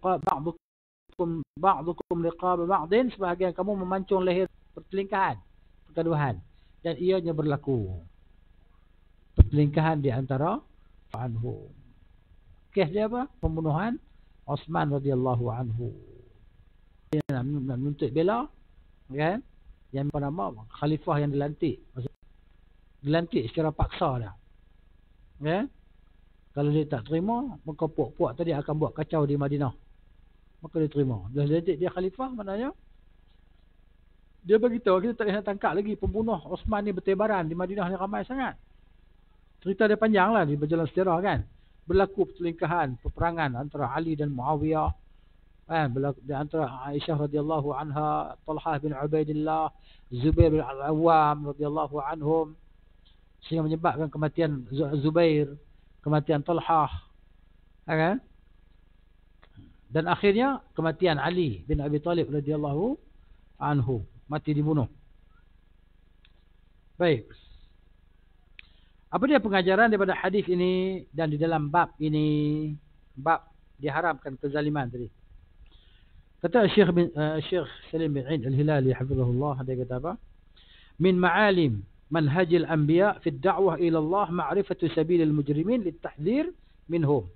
bahagian ba'dukum liqab ba'din sebahagian kamu memancung leher pertelingkahan pergaduhan dan ianya berlaku pertelingkahan di antara Anhu kes dia apa pembunuhan Osman radhiyallahu anhu dia nak, nak menuntut bela kan yang nama? khalifah yang dilantik dilantik secara paksa dah kan kalau dia tak terima maka puak tadi akan buat kacau di Madinah maka dia terima. Dah jadi dia khalifah maknanya dia beritahu kita tak boleh nak tangkap lagi pembunuh Osman ni bertebaran di Madinah ni ramai sangat. Cerita dia panjang lah dia berjalan sejarah kan. Berlaku pertelingkahan, peperangan antara Ali dan Muawiyah. Kan? Berlaku, di antara Aisyah radhiyallahu anha, Talha bin Ubaidillah, Zubair bin Al-Awwam radhiyallahu anhum sehingga menyebabkan kematian Zubair, kematian Talha. Eh, kan? dan akhirnya kematian Ali bin Abi Talib radhiyallahu anhu mati dibunuh baik apa dia pengajaran daripada hadis ini dan di dalam bab ini bab diharamkan kezaliman tadi kata Syekh bin uh, Syekh Salim bin Ain Al-Hilali hafizahullah dia kata apa min ma'alim manhaj al-anbiya fi ad-da'wah ila Allah ma'rifatu sabil al-mujrimin lit-tahdhir minhum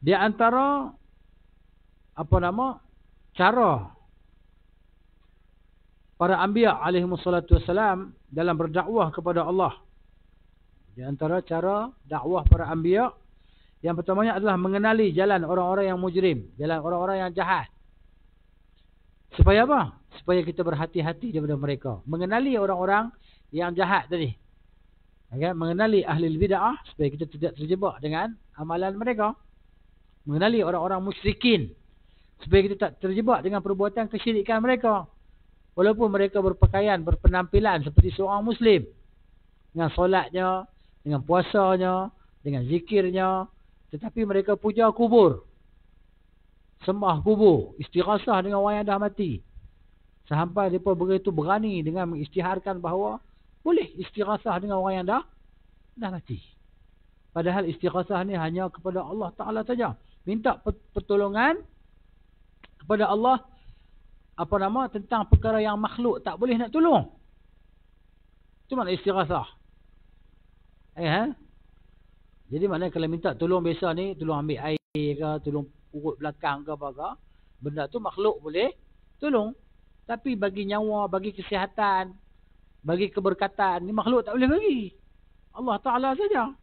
di antara apa nama cara para anbiya alaihi wassalatu wassalam dalam berdakwah kepada Allah di antara cara dakwah para anbiya yang pertamanya adalah mengenali jalan orang-orang yang mujrim jalan orang-orang yang jahat supaya apa supaya kita berhati-hati daripada mereka mengenali orang-orang yang jahat tadi okay? mengenali ahli bidah supaya kita tidak terjebak dengan amalan mereka mengenali orang-orang musyrikin supaya kita tak terjebak dengan perbuatan kesyirikan mereka walaupun mereka berpakaian berpenampilan seperti seorang muslim dengan solatnya dengan puasanya dengan zikirnya tetapi mereka puja kubur sembah kubur istighasah dengan orang yang dah mati sampai depa begitu berani dengan mengistiharkan bahawa boleh istighasah dengan orang yang dah dah mati padahal istighasah ini hanya kepada Allah taala saja minta pertolongan kepada Allah apa nama tentang perkara yang makhluk tak boleh nak tolong. Itu makna istirahat. Eh, eh? Jadi mana kalau minta tolong biasa ni, tolong ambil air ke, tolong urut belakang ke apa ke, benda tu makhluk boleh tolong. Tapi bagi nyawa, bagi kesihatan, bagi keberkatan, ni makhluk tak boleh bagi. Allah Ta'ala saja.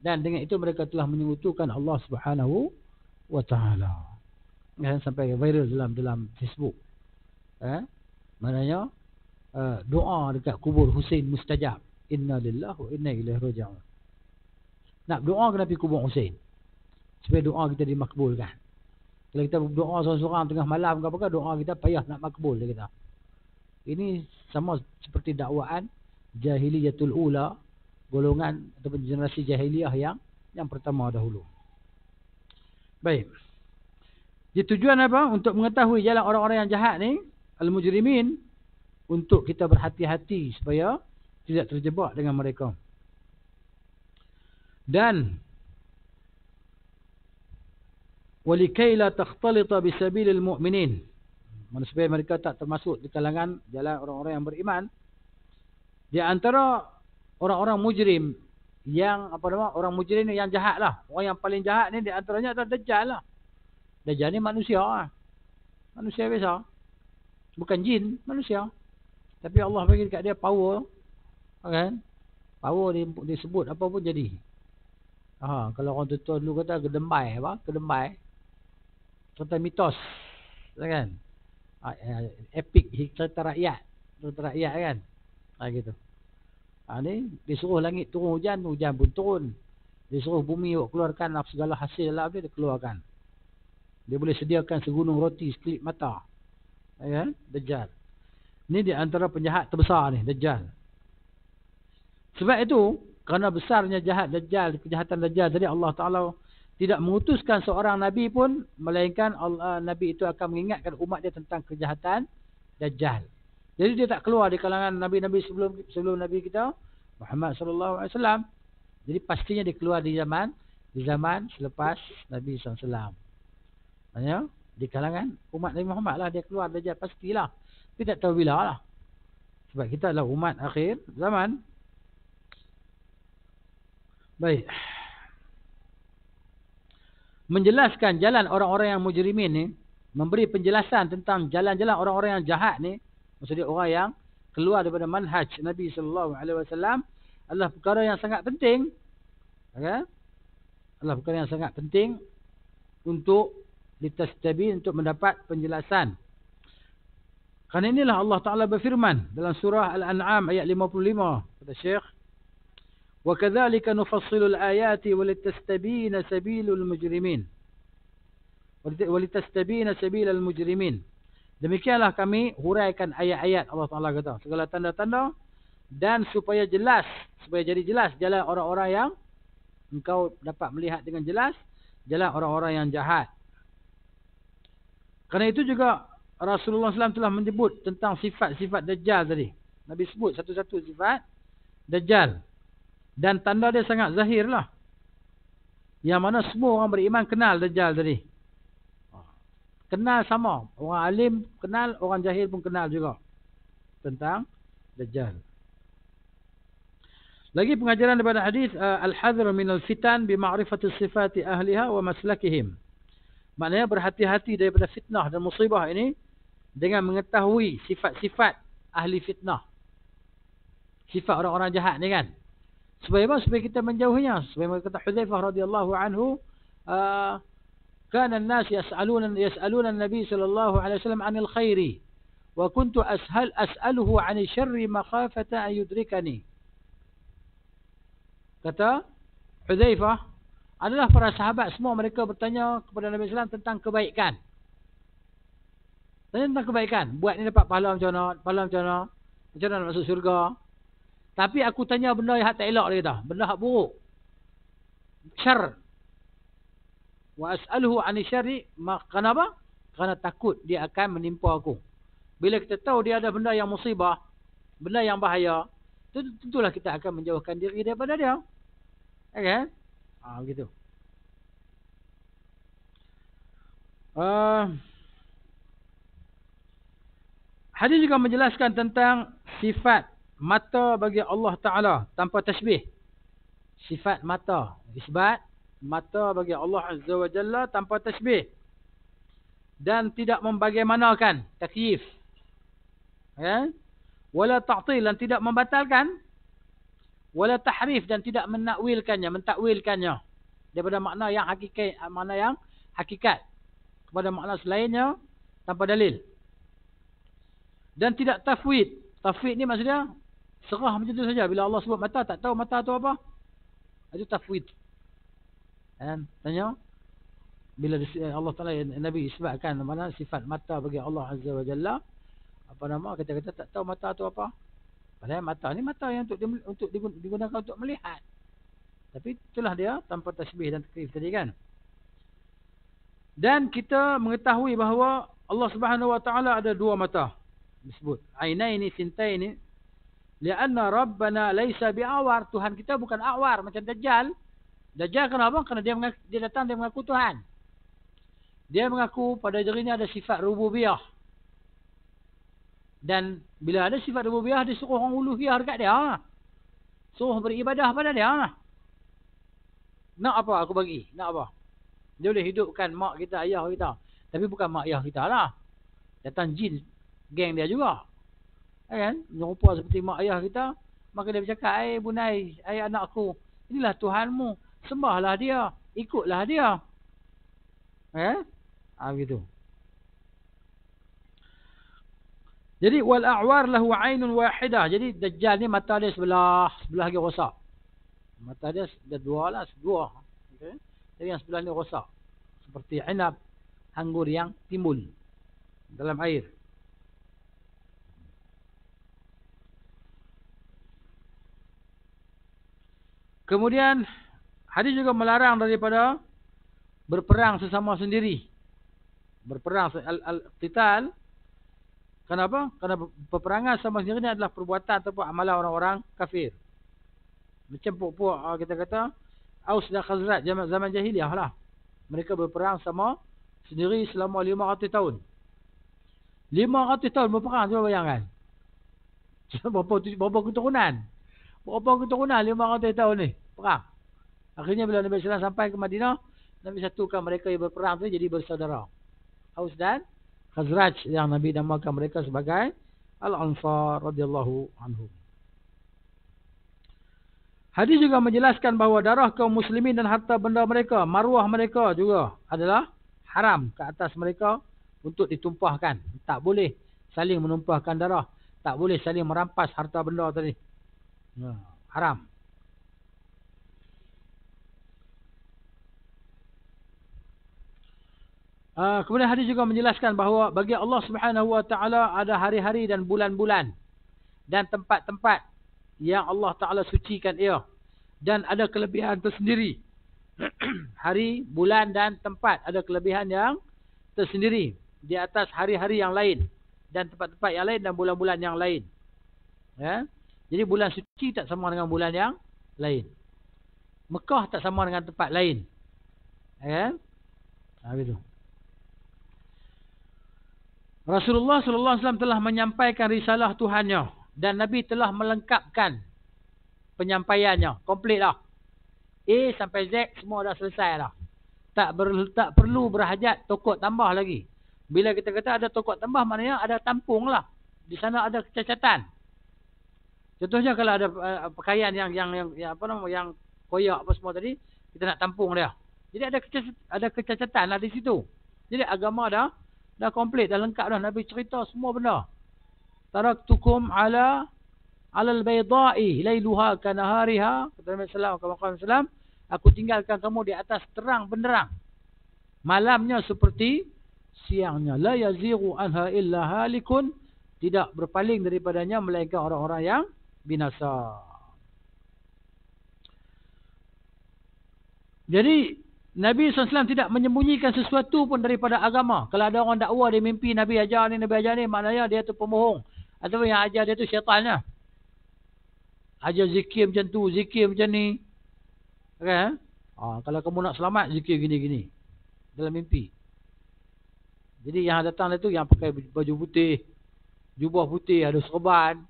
Dan dengan itu mereka telah menyebutkan Allah Subhanahu Wa Ta'ala eh, sampai viral dalam dalam Facebook. Eh, maknanya eh, doa dekat kubur Hussein mustajab. Inna lillahi wa inna ilaihi rajiun. Nak doa kena pergi kubur Hussein. Supaya doa kita dimakbulkan. Kalau kita berdoa seorang-seorang tengah malam ke apa doa kita payah nak makbul kita. Ini sama seperti dakwaan jahiliyatul ula golongan ataupun generasi jahiliyah yang yang pertama dahulu. Baik. Jadi tujuan apa? Untuk mengetahui jalan orang-orang yang jahat ni, al-mujrimin, untuk kita berhati-hati supaya tidak terjebak dengan mereka. Dan walikai la takhtalita bi sabilil mu'minin. supaya mereka tak termasuk di kalangan jalan orang-orang yang beriman. Di antara orang-orang mujrim yang apa nama orang mujrim ni yang jahat lah. Orang yang paling jahat ni di antaranya adalah dajjal lah. Dah jadi manusia lah. Manusia biasa. Bukan jin, manusia. Tapi Allah bagi dekat dia power. Kan? Power dia, dia sebut apa pun jadi. Ha, kalau orang tu dulu kata gedembai apa? Gedembai. contoh mitos. Kan? Ha, eh, epic cerita rakyat. Cerita rakyat kan? Ha, gitu. Ha, ni, dia suruh langit turun hujan, hujan pun turun. Dia suruh bumi keluarkan lah, segala hasil lah dia, dia keluarkan. Dia boleh sediakan segunung roti sekelip mata. Ya, kan? Dajjal. Ini di antara penjahat terbesar ni, Dajjal. Sebab itu, kerana besarnya jahat Dajjal, kejahatan Dajjal tadi Allah Taala tidak mengutuskan seorang nabi pun melainkan Allah, nabi itu akan mengingatkan umat dia tentang kejahatan Dajjal. Jadi dia tak keluar di kalangan nabi-nabi sebelum sebelum nabi kita Muhammad sallallahu alaihi wasallam. Jadi pastinya dia keluar di zaman di zaman selepas Nabi sallallahu alaihi wasallam. Ya, di kalangan umat Nabi Muhammad lah dia keluar dajjal pastilah. Tapi tak tahu bila lah. Sebab kita adalah umat akhir zaman. Baik. Menjelaskan jalan orang-orang yang mujrimin ni, memberi penjelasan tentang jalan-jalan orang-orang yang jahat ni, maksudnya orang yang keluar daripada manhaj Nabi sallallahu alaihi wasallam adalah perkara yang sangat penting. Ya. Okay? Adalah perkara yang sangat penting untuk litastabin untuk mendapat penjelasan. Karena inilah Allah Taala berfirman dalam surah Al-An'am ayat 55 kata Syekh, "Wa kadzalika nufassilu al-ayati walitastabina sabilul mujrimin." Walitastabina sabilul mujrimin. Demikianlah kami huraikan ayat-ayat Allah Taala kata, segala tanda-tanda dan supaya jelas, supaya jadi jelas jalan orang-orang yang engkau dapat melihat dengan jelas jalan orang-orang yang jahat. Kerana itu juga Rasulullah SAW telah menyebut tentang sifat-sifat Dajjal tadi. Nabi sebut satu-satu sifat Dajjal. Dan tanda dia sangat zahir lah. Yang mana semua orang beriman kenal Dajjal tadi. Ha. Kenal sama. Orang alim kenal, orang jahil pun kenal juga. Tentang Dajjal. Lagi pengajaran daripada hadis eh, Al-Hadhr al fitan bima'rifatul sifat ahliha wa maslakihim. Maknanya berhati-hati daripada fitnah dan musibah ini dengan mengetahui sifat-sifat ahli fitnah. Sifat orang-orang jahat ni kan. Supaya supaya kita menjauhinya. Supaya kata Hudzaifah radhiyallahu anhu, uh, "Kana an-nas yas'aluna yas'aluna an-nabi sallallahu alaihi wasallam 'anil khairi wa kuntu ashal as'aluhu 'anil sharri makhafata an yudrikani." Kata Hudzaifah adalah para sahabat semua mereka bertanya kepada Nabi Sallam tentang kebaikan. Tanya tentang kebaikan. Buat ni dapat pahala macam mana? Pahala macam mana? Macam mana nak masuk syurga? Tapi aku tanya benda yang tak elok dia dah, Benda yang buruk. Syar. Wa as'aluhu ani syari. Kenapa? Kerana takut dia akan menimpa aku. Bila kita tahu dia ada benda yang musibah. Benda yang bahaya. Tentulah kita akan menjauhkan diri daripada dia. Okay? Ya Ah, gitu. Uh, hadis juga menjelaskan tentang sifat mata bagi Allah Ta'ala tanpa tasbih. Sifat mata. Isbat mata bagi Allah Azza wa Jalla tanpa tasbih. Dan tidak membagaimanakan takyif. Ya? Wala ta'til dan tidak membatalkan wala tahrif dan tidak menakwilkannya mentakwilkannya daripada makna yang hakikat makna yang hakikat kepada makna selainnya tanpa dalil dan tidak tafwid tafwid ni maksudnya serah macam tu saja bila Allah sebut mata tak tahu mata tu apa itu tafwid kan tanya bila eh, Allah Taala Nabi sebutkan mana sifat mata bagi Allah Azza wa Jalla apa nama kita kata tak tahu mata tu apa Padahal mata ni mata yang untuk untuk digunakan untuk melihat. Tapi itulah dia tanpa tasbih dan takrif tadi kan. Dan kita mengetahui bahawa Allah Subhanahu Wa Taala ada dua mata disebut. ini, Ainaini sintaini li'anna rabbana laysa bi'awar Tuhan kita bukan awar macam dajjal. Dajjal kenapa? Karena dia mengaku, dia datang dia mengaku Tuhan. Dia mengaku pada dirinya ada sifat rububiyah. Dan bila ada sifat rububiyah dia suruh orang uluhiyah dekat dia. Ha? Suruh beribadah pada dia. Ha? Nak apa aku bagi? Nak apa? Dia boleh hidupkan mak kita, ayah kita. Tapi bukan mak ayah kita lah. Datang jin geng dia juga. Ya kan? Rupa seperti mak ayah kita. Maka dia bercakap, ayah bunai, ayah anakku. Inilah Tuhanmu. Sembahlah dia. Ikutlah dia. Eh, Ha, begitu. Jadi wal a'war lahu ainun wahidah. Jadi dajjal ni mata dia sebelah, sebelah lagi rosak. Mata dia ada dua lah, dua. Okay. Jadi yang sebelah ni rosak. Seperti inab anggur yang timbul dalam air. Kemudian hadis juga melarang daripada berperang sesama sendiri. Berperang al-qital al qital Kenapa? Karena peperangan sama sendiri ni adalah perbuatan ataupun amalan orang-orang kafir. Macam puak-puak ah, kita kata. Aus dan Khazrat zaman, zaman jahiliah lah. Mereka berperang sama sendiri selama 500 tahun. 500 tahun berperang. Cuma bayangkan. Berapa, berapa keturunan. Berapa keturunan 500 tahun ni. Perang. Akhirnya bila Nabi Sallam sampai ke Madinah. Nabi satukan mereka yang berperang tu jadi bersaudara. Aus dan Khazraj yang Nabi namakan mereka sebagai Al-Ansar radhiyallahu anhum. Hadis juga menjelaskan bahawa darah kaum muslimin dan harta benda mereka, maruah mereka juga adalah haram ke atas mereka untuk ditumpahkan. Tak boleh saling menumpahkan darah. Tak boleh saling merampas harta benda tadi. Ya, haram. Ah, kemudian hadis juga menjelaskan bahawa bagi Allah Subhanahu Wa Taala ada hari-hari dan bulan-bulan dan tempat-tempat yang Allah Taala sucikan ia dan ada kelebihan tersendiri. hari, bulan dan tempat ada kelebihan yang tersendiri di atas hari-hari yang lain dan tempat-tempat yang lain dan bulan-bulan yang lain. Ya. Jadi bulan suci tak sama dengan bulan yang lain. Mekah tak sama dengan tempat lain. Ya. Ha begitu. Rasulullah sallallahu alaihi wasallam telah menyampaikan risalah Tuhannya dan Nabi telah melengkapkan penyampaiannya. komplit lah. A sampai Z semua dah selesai dah. Tak, ber, tak perlu berhajat tokot tambah lagi. Bila kita kata ada tokot tambah maknanya ada tampung lah. Di sana ada kecacatan. Contohnya kalau ada uh, pakaian yang yang yang, yang apa nama yang koyak apa semua tadi kita nak tampung dia. Jadi ada kecacatan, ada kecacatan lah di situ. Jadi agama dah dah komplit dah lengkap dah Nabi cerita semua benda taraktukum ala alal baydai lailuha kanahariha kata Nabi sallallahu alaihi wasallam aku tinggalkan kamu di atas terang benderang malamnya seperti siangnya la yaziru anha illa halikun tidak berpaling daripadanya melainkan orang-orang yang binasa jadi Nabi SAW tidak menyembunyikan sesuatu pun daripada agama. Kalau ada orang dakwa dia mimpi Nabi ajar ni, Nabi ajar ni. Maknanya dia tu pemohong Atau yang ajar dia tu syaitan lah. Ajar zikir macam tu, zikir macam ni. Okay, ha? Ha, kalau kamu nak selamat, zikir gini-gini. Dalam mimpi. Jadi yang datang dia tu yang pakai baju putih. Jubah putih, ada serban.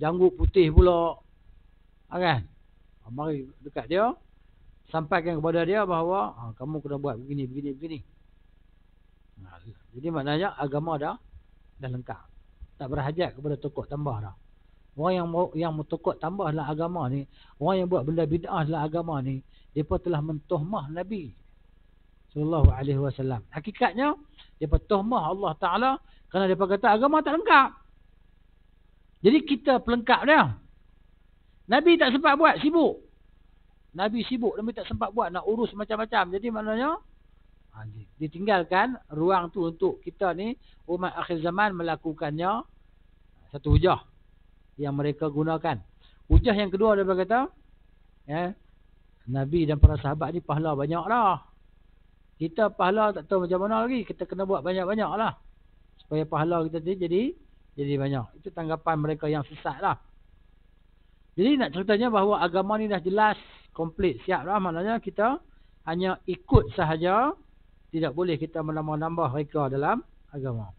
Janggut putih pula. Okay. Ha, mari dekat dia sampaikan kepada dia bahawa ha, kamu kena buat begini begini begini. Jadi maknanya agama dah dah lengkap. Tak berhajat kepada tokoh tambah dah. Orang yang yang tokoh tambah dalam agama ni, orang yang buat benda bid'ah dalam agama ni, depa telah mentohmah Nabi sallallahu alaihi wasallam. Hakikatnya depa tohmah Allah Taala kerana depa kata agama tak lengkap. Jadi kita pelengkap dia. Nabi tak sempat buat, sibuk. Nabi sibuk Nabi tak sempat buat nak urus macam-macam jadi maknanya ditinggalkan ruang tu untuk kita ni umat akhir zaman melakukannya satu hujah yang mereka gunakan hujah yang kedua dia berkata ya, Nabi dan para sahabat ni pahala banyak lah kita pahala tak tahu macam mana lagi kita kena buat banyak-banyak lah supaya pahala kita jadi jadi banyak itu tanggapan mereka yang sesat lah jadi nak ceritanya bahawa agama ni dah jelas Komplit. Siap lah. Maknanya kita hanya ikut sahaja. Tidak boleh kita menambah-nambah mereka dalam agama.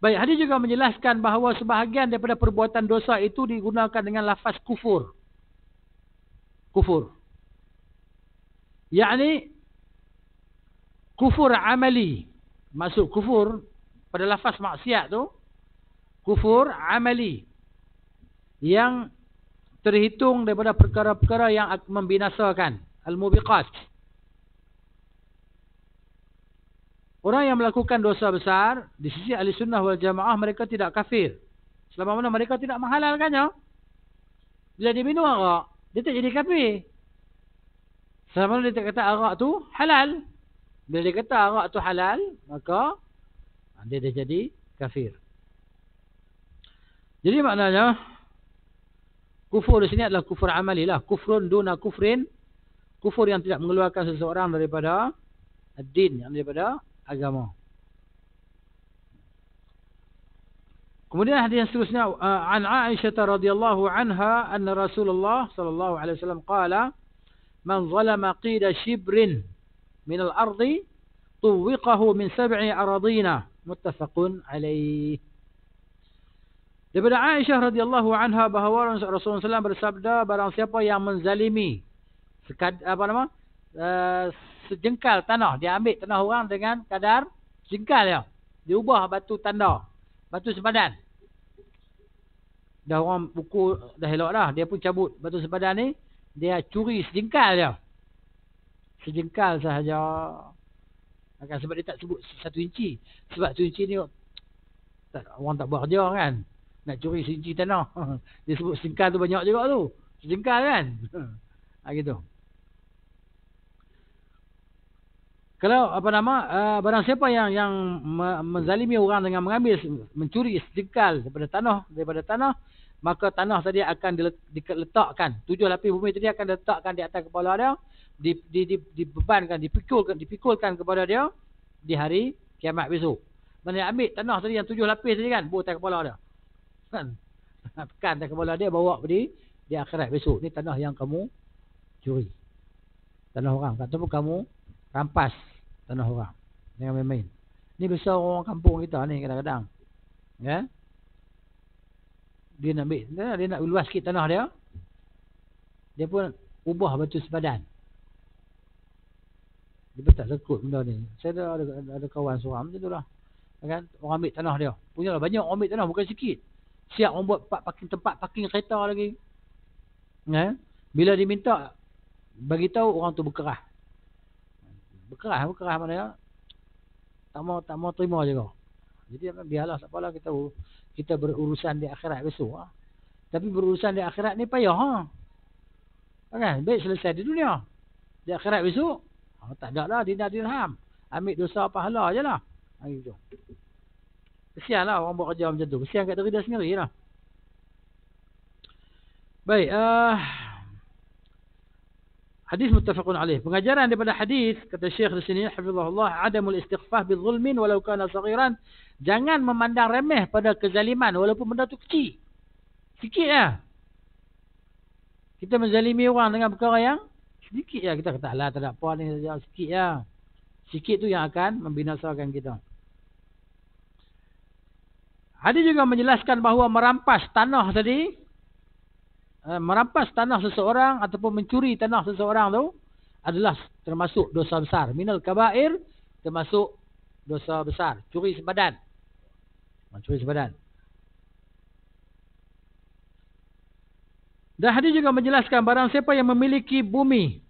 Baik. Hadis juga menjelaskan bahawa sebahagian daripada perbuatan dosa itu digunakan dengan lafaz kufur. Kufur. Yang ini, kufur amali. Maksud kufur pada lafaz maksiat tu. Kufur amali. Yang terhitung daripada perkara-perkara yang membinasakan al-mubiqat orang yang melakukan dosa besar di sisi ahli sunnah wal jamaah mereka tidak kafir selama mana mereka tidak menghalalkannya bila dia minum arak dia tak jadi kafir selama mana dia tak kata arak tu halal bila dia kata arak tu halal maka dia dah jadi kafir jadi maknanya Kufur di sini adalah kufur amali lah. Kufrun duna kufrin. Kufur yang tidak mengeluarkan seseorang daripada din. Yang daripada agama. Kemudian hadis yang seterusnya. Uh, an Aisyah radhiyallahu anha. Anna Rasulullah sallallahu alaihi wasallam Kala. Man zalama qida shibrin. Minal ardi. Tuwiqahu min sab'i aradina. Muttafaqun alaihi. Daripada Aisyah radhiyallahu anha bahawa Rasulullah SAW bersabda barang siapa yang menzalimi sekad, apa nama? Uh, sejengkal tanah. Dia ambil tanah orang dengan kadar sejengkal ya, Dia ubah batu tanda. Batu sepadan. Dah orang pukul dah elok dah. Dia pun cabut batu sepadan ni. Dia curi sejengkal ya, Sejengkal sahaja. Akan sebab dia tak sebut satu inci. Sebab satu inci ni orang tak buat kerja kan nak curi siji tanah. Dia sebut sengkal tu banyak juga tu. Sengkal kan? Ha gitu. Kalau apa nama uh, barang siapa yang yang menzalimi orang dengan mengambil mencuri sengkal daripada tanah daripada tanah maka tanah tadi akan diletakkan tujuh lapis bumi tadi akan diletakkan di atas kepala dia di di di dibebankan dipikulkan dipikulkan kepada dia di hari kiamat besok. Mana ambil tanah tadi yang tujuh lapis tadi kan buat atas kepala dia kan. Tekan tak kepala dia bawa pergi di akhirat besok. Ni tanah yang kamu curi. Tanah orang. Kata pun kamu rampas tanah orang. Jangan main-main. Ni besar orang, -orang kampung kita ni kadang-kadang. Ya. Dia nak ambil, dia nak luas sikit tanah dia. Dia pun ubah batu sepadan. Dia pun tak sekut benda ni. Saya ada ada, ada kawan seorang macam tu lah. Kan? Orang ambil tanah dia. Punyalah banyak orang ambil tanah. Bukan sikit siap orang buat tempat parking, tempat parking kereta lagi. Ya. Bila diminta bagi tahu orang tu berkerah. Berkerah, berkerah mana ya? Tak mau tak mau terima juga. Jadi apa biarlah tak apalah kita kita berurusan di akhirat besok. Ha? Tapi berurusan di akhirat ni payah ha. Kan? Baik selesai di dunia. Di akhirat besok ha, tak ada lah dinar dirham. Ambil dosa pahala je lah. Ayuh. Ha, kesian lah orang buat kerja macam tu kesian kat diri dia sendiri lah baik uh, hadis muttafaqun alaih pengajaran daripada hadis kata syekh di sini hafizullahullah adamul istighfah bil zulmin walau kana saghiran jangan memandang remeh pada kezaliman walaupun benda tu kecil sikit lah kita menzalimi orang dengan perkara yang sedikit lah kita kata lah tak ada apa ni sikit lah sikit tu yang akan membinasakan kita Hadis juga menjelaskan bahawa merampas tanah tadi. Eh, merampas tanah seseorang ataupun mencuri tanah seseorang tu adalah termasuk dosa besar. Minal kabair termasuk dosa besar. Curi sebadan. Mencuri sebadan. Dan hadis juga menjelaskan barang siapa yang memiliki bumi.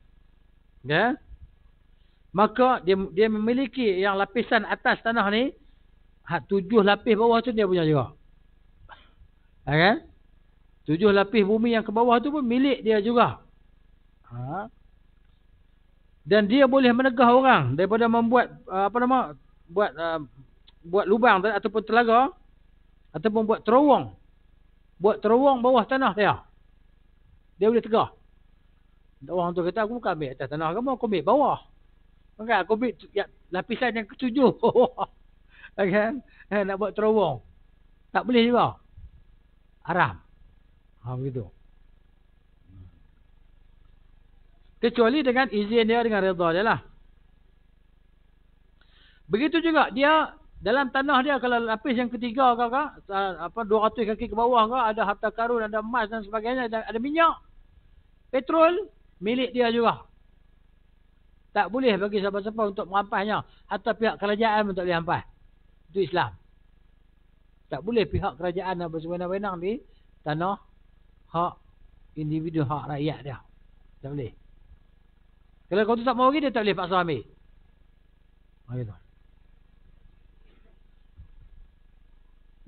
Ya. Maka dia, dia memiliki yang lapisan atas tanah ni hak tujuh lapis bawah tu dia punya juga. Ha kan? Tujuh lapis bumi yang ke bawah tu pun milik dia juga. Ha. Dan dia boleh menegah orang daripada membuat uh, apa nama? buat uh, buat lubang ataupun telaga ataupun buat terowong. Buat terowong bawah tanah dia. Dia boleh tegah. Orang tu kata aku bukan ambil atas tanah kamu, aku ambil bawah. Maka aku ambil ya, lapisan yang ketujuh. kan? Eh, nak buat terowong. Tak boleh juga. Haram. Ha begitu. Kecuali dengan izin dia dengan redha dia lah. Begitu juga dia dalam tanah dia kalau lapis yang ketiga ke eh, apa 200 kaki ke bawah ke ada harta karun, ada emas dan sebagainya dan ada minyak, petrol milik dia juga. Tak boleh bagi siapa-siapa untuk merampasnya. Hatta pihak kerajaan pun tak boleh rampas. Itu Islam. Tak boleh pihak kerajaan yang bersemenang-menang di tanah hak individu, hak rakyat dia. Tak boleh. Kalau kau tu tak mau pergi, dia tak boleh paksa ambil. Begitu. Ah,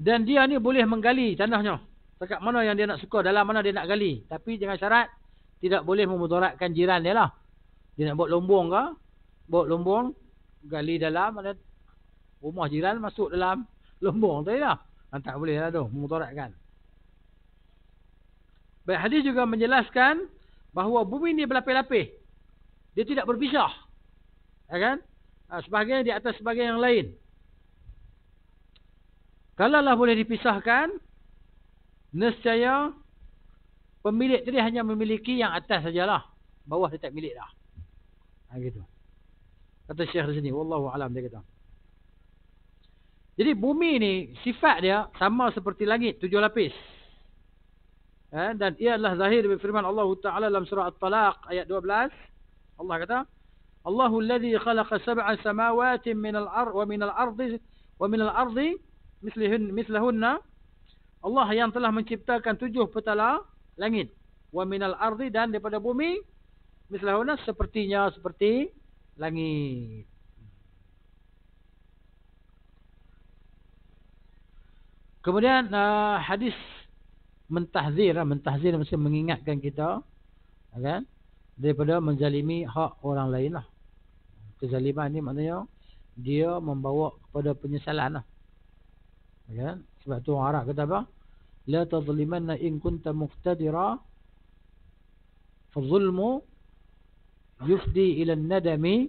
Dan dia ni boleh menggali tanahnya. Dekat mana yang dia nak suka, dalam mana dia nak gali. Tapi dengan syarat, tidak boleh memudaratkan jiran dia lah. Dia nak buat lombong ke? Buat lombong, gali dalam, mana? rumah jiran masuk dalam lembong tadi ya. lah. Tak boleh lah tu, kan. Baik hadis juga menjelaskan bahawa bumi ni berlapis-lapis. Dia tidak berpisah. Ya kan? Ah, sebahagian di atas sebahagian yang lain. Kalau lah boleh dipisahkan, nescaya pemilik tadi hanya memiliki yang atas sajalah. Bawah dia tak milik lah. Ha, gitu. Kata Syekh di sini, Wallahu'alam dia kata. Jadi bumi ni sifat dia sama seperti langit tujuh lapis. Eh, dan ia adalah zahir dari firman Allah Taala dalam surah At-Talaq ayat 12. Allah kata, "Allahu allazi khalaqa sab'a samawati min al wa min al wa min al mislihun mislahunna." Allah yang telah menciptakan tujuh petala langit wa min al dan daripada bumi mislahunna sepertinya seperti langit. Kemudian uh, hadis mentahzir, ah, mentahzir mesti mengingatkan kita ah, kan daripada menzalimi hak orang lain lah. Kezaliman ni maknanya dia membawa kepada penyesalan lah. Ah, kan? Sebab tu orang Arab kata apa? La tazlimanna in kunta muqtadira fadhulmu yufdi ila nadami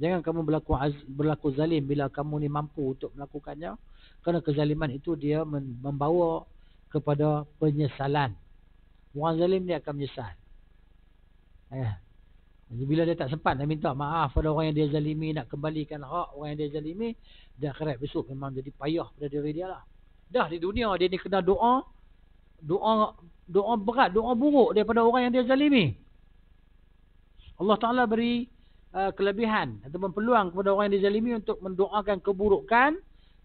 jangan kamu berlaku berlaku zalim bila kamu ni mampu untuk melakukannya. Kerana kezaliman itu dia membawa kepada penyesalan. Orang zalim dia akan menyesal. Eh. Bila dia tak sempat nak minta maaf pada orang yang dia zalimi, nak kembalikan hak orang yang dia zalimi, dia akhirat besok memang jadi payah pada diri dia lah. Dah di dunia dia ni kena doa, doa doa berat, doa buruk daripada orang yang dia zalimi. Allah Ta'ala beri uh, kelebihan ataupun peluang kepada orang yang dia zalimi untuk mendoakan keburukan,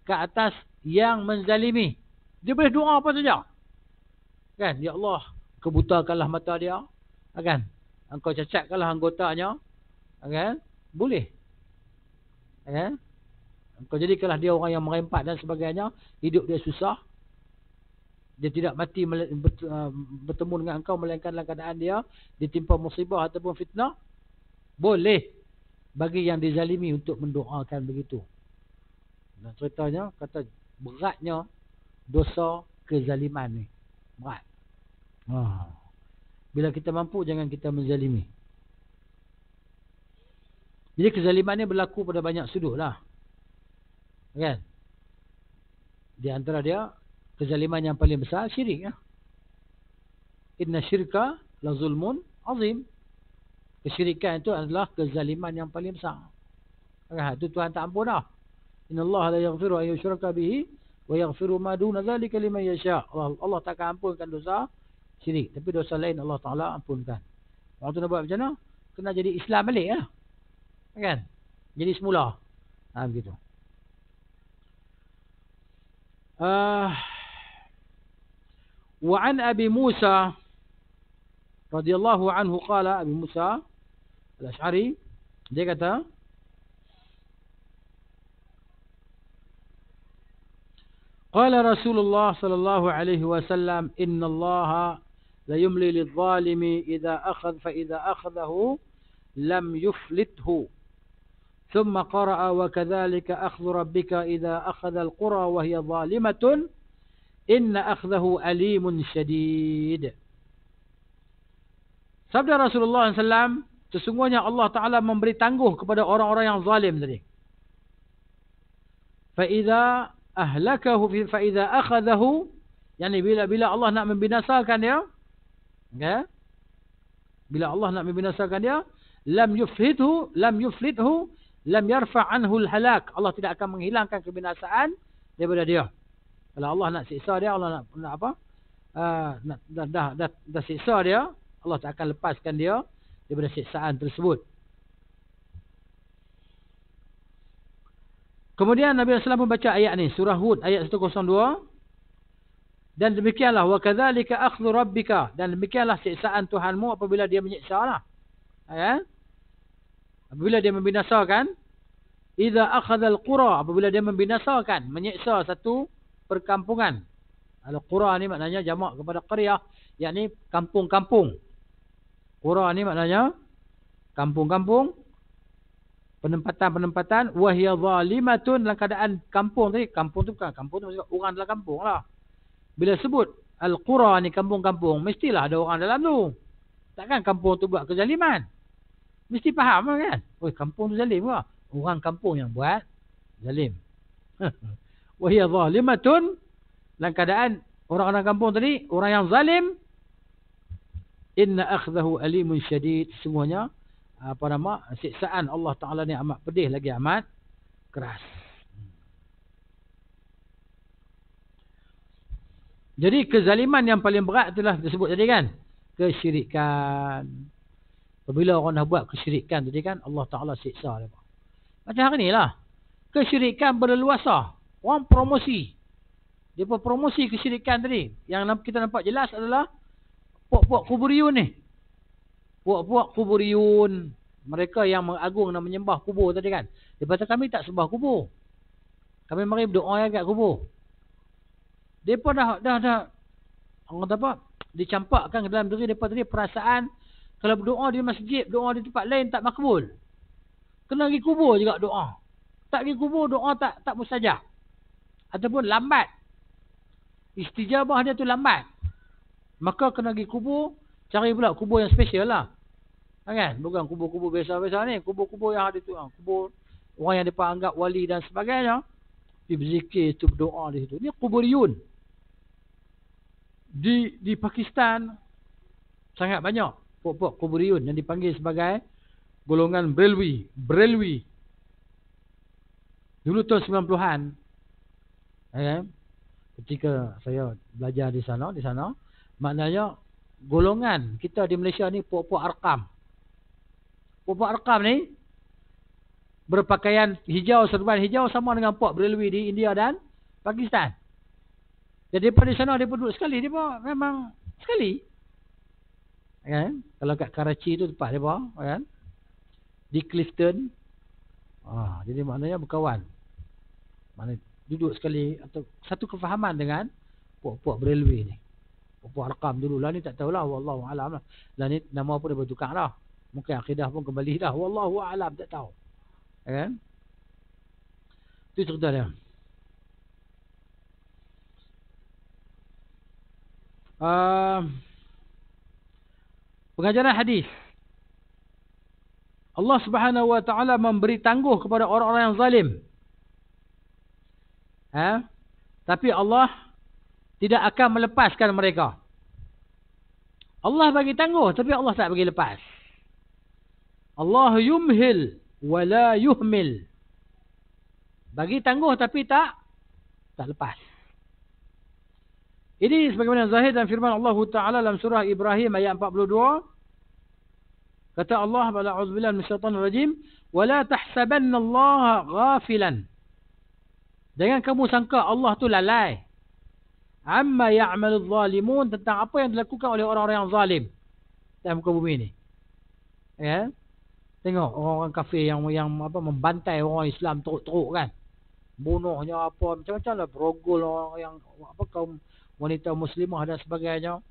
ke atas yang menzalimi. Dia boleh doa apa saja. Kan? Ya Allah, kebutakanlah mata dia. Ah, kan? Engkau cacatkanlah anggotanya. Ah, kan? Boleh. Ah, kan? Engkau jadikanlah dia orang yang merempat dan sebagainya. Hidup dia susah. Dia tidak mati bertemu dengan engkau melainkan dalam keadaan dia. Ditimpa musibah ataupun fitnah. Boleh. Bagi yang dizalimi untuk mendoakan begitu. Dan ceritanya kata beratnya dosa kezaliman ni. Berat. Ha. Bila kita mampu jangan kita menzalimi. Jadi kezaliman ni berlaku pada banyak sudut lah. Kan? Di antara dia kezaliman yang paling besar syirik lah. Inna syirka la zulmun azim. Kesyirikan itu adalah kezaliman yang paling besar. Itu ha, Tuhan tak ampun lah. Inna Allah la yaghfiru an yushraka bihi wa yaghfiru ma duna dhalika liman yasha. Allah, Allah takkan ampunkan dosa syirik, tapi dosa lain Allah Taala ampunkan. Waktu nak buat macam mana? Kena jadi Islam baliklah. Ya? Kan? Jadi semula. Ha begitu. Ah uh, Wa an Abi Musa radhiyallahu anhu qala Abi Musa Al-Ash'ari dia kata قال رسول الله صلى الله عليه وسلم إن الله ليملي للظالم إذا أخذ فإذا أخذه لم يفلته ثم قرأ وكذلك أخذ ربك إذا أخذ القرى وهي ظالمة إن أخذه أليم شديد Sabda Rasulullah SAW, sesungguhnya Allah Ta'ala memberi tangguh kepada orang-orang yang zalim tadi. Fa'idha ahlakahu fa idza akhadahu yani bila bila Allah nak membinasakan dia okay? Ya, bila Allah nak membinasakan dia lam yufhidhu lam yuflidhu lam yarfa anhu alhalak Allah tidak akan menghilangkan kebinasaan daripada dia kalau Allah nak siksa dia Allah nak, nak apa uh, nak, dah, dah dah dah siksa dia Allah tak akan lepaskan dia daripada siksaan tersebut Kemudian Nabi Sallam membaca ayat ini surah Hud ayat 102 dan demikianlah wa kadzalika akhdhu rabbika dan demikianlah siksaan Tuhanmu apabila dia menyiksalah. Ya. Apabila dia membinasakan idza akhadha alqura apabila dia membinasakan menyiksa satu perkampungan. Al-qura ni maknanya jamak kepada qaryah yakni kampung-kampung. Qura ni maknanya kampung-kampung penempatan-penempatan wahya zalimatun dalam keadaan kampung tadi kampung tu bukan kampung tu maksudnya orang dalam kampung lah bila sebut al-qura ni kampung-kampung mestilah ada orang dalam tu takkan kampung tu buat kezaliman mesti faham lah kan oi kampung tu zalim ke orang kampung yang buat zalim wahya zalimatun dalam keadaan orang-orang kampung tadi orang yang zalim inna akhdahu alimun syadid semuanya apa nama siksaan Allah Taala ni amat pedih lagi amat keras. Jadi kezaliman yang paling berat itulah disebut tadi kan? Kesyirikan. Bila orang dah buat kesyirikan tadi kan Allah Taala siksa dia. Macam hari ni lah. Kesyirikan berleluasa. Orang promosi. Dia pun promosi kesyirikan tadi. Yang kita nampak jelas adalah pok-pok kuburiu ni puak-puak kuburiyun. Mereka yang mengagung dan menyembah kubur tadi kan. Dia kata kami tak sembah kubur. Kami mari berdoa yang kat kubur. Mereka dah, dah, dah. Orang kata apa? Dicampakkan ke dalam diri mereka tadi perasaan. Kalau berdoa di masjid, doa di tempat lain tak makbul. Kena pergi kubur juga doa. Tak pergi kubur, doa tak tak musajah. Ataupun lambat. Istijabah dia tu lambat. Maka kena pergi kubur, cari pula kubur yang special lah. Kan? Bukan kubur-kubur biasa-biasa ni. Kubur-kubur yang ada tu. Ha. Ah, kubur orang yang mereka anggap wali dan sebagainya. Dia berzikir tu, berdoa di situ. Ini kubur yun. Di di Pakistan, sangat banyak pokok pok kubur yun yang dipanggil sebagai golongan Brelwi. Brelwi. Dulu tahun 90-an, eh, ya, ketika saya belajar di sana, di sana, maknanya golongan kita di Malaysia ni pokok pok arkam. Puan-puan Arqam ni berpakaian hijau, serban hijau sama dengan Puan Brilwi di India dan Pakistan. Jadi pada sana dia penduduk sekali. Dia bawa memang sekali. Kan? Kalau kat Karachi tu tempat dia bawa. Ya kan? Di Clifton. Ah, jadi maknanya berkawan. Mana duduk sekali. atau Satu kefahaman dengan Puan-puan Brilwi ni. Puan-puan Arqam dulu lah ni tak tahulah. Wallahualam lah. Lah ni nama pun dia bertukar lah. Mungkin akidah pun kembali dah. Wallahu a'lam tak tahu. Ya kan? Itu cerita dia. Uh, pengajaran hadis Allah subhanahu wa ta'ala memberi tangguh kepada orang-orang yang zalim ha? tapi Allah tidak akan melepaskan mereka Allah bagi tangguh tapi Allah tak bagi lepas Allah yumhil wala yuhmil. Bagi tangguh tapi tak tak lepas. Ini sebagaimana zahir dan firman Allah Taala dalam surah Ibrahim ayat 42. Kata Allah pada auzubillahi minasyaitanir rajim, "Wala tahsabanna Allah ghafilan." Jangan kamu sangka Allah tu lalai. Amma ya'malu zalimun tentang apa yang dilakukan oleh orang-orang yang zalim dalam muka bumi ini. Ya. Yeah? Tengok orang-orang kafir yang yang apa membantai orang Islam teruk-teruk kan. Bunuhnya apa macam-macam lah berogol orang yang apa kaum wanita muslimah dan sebagainya.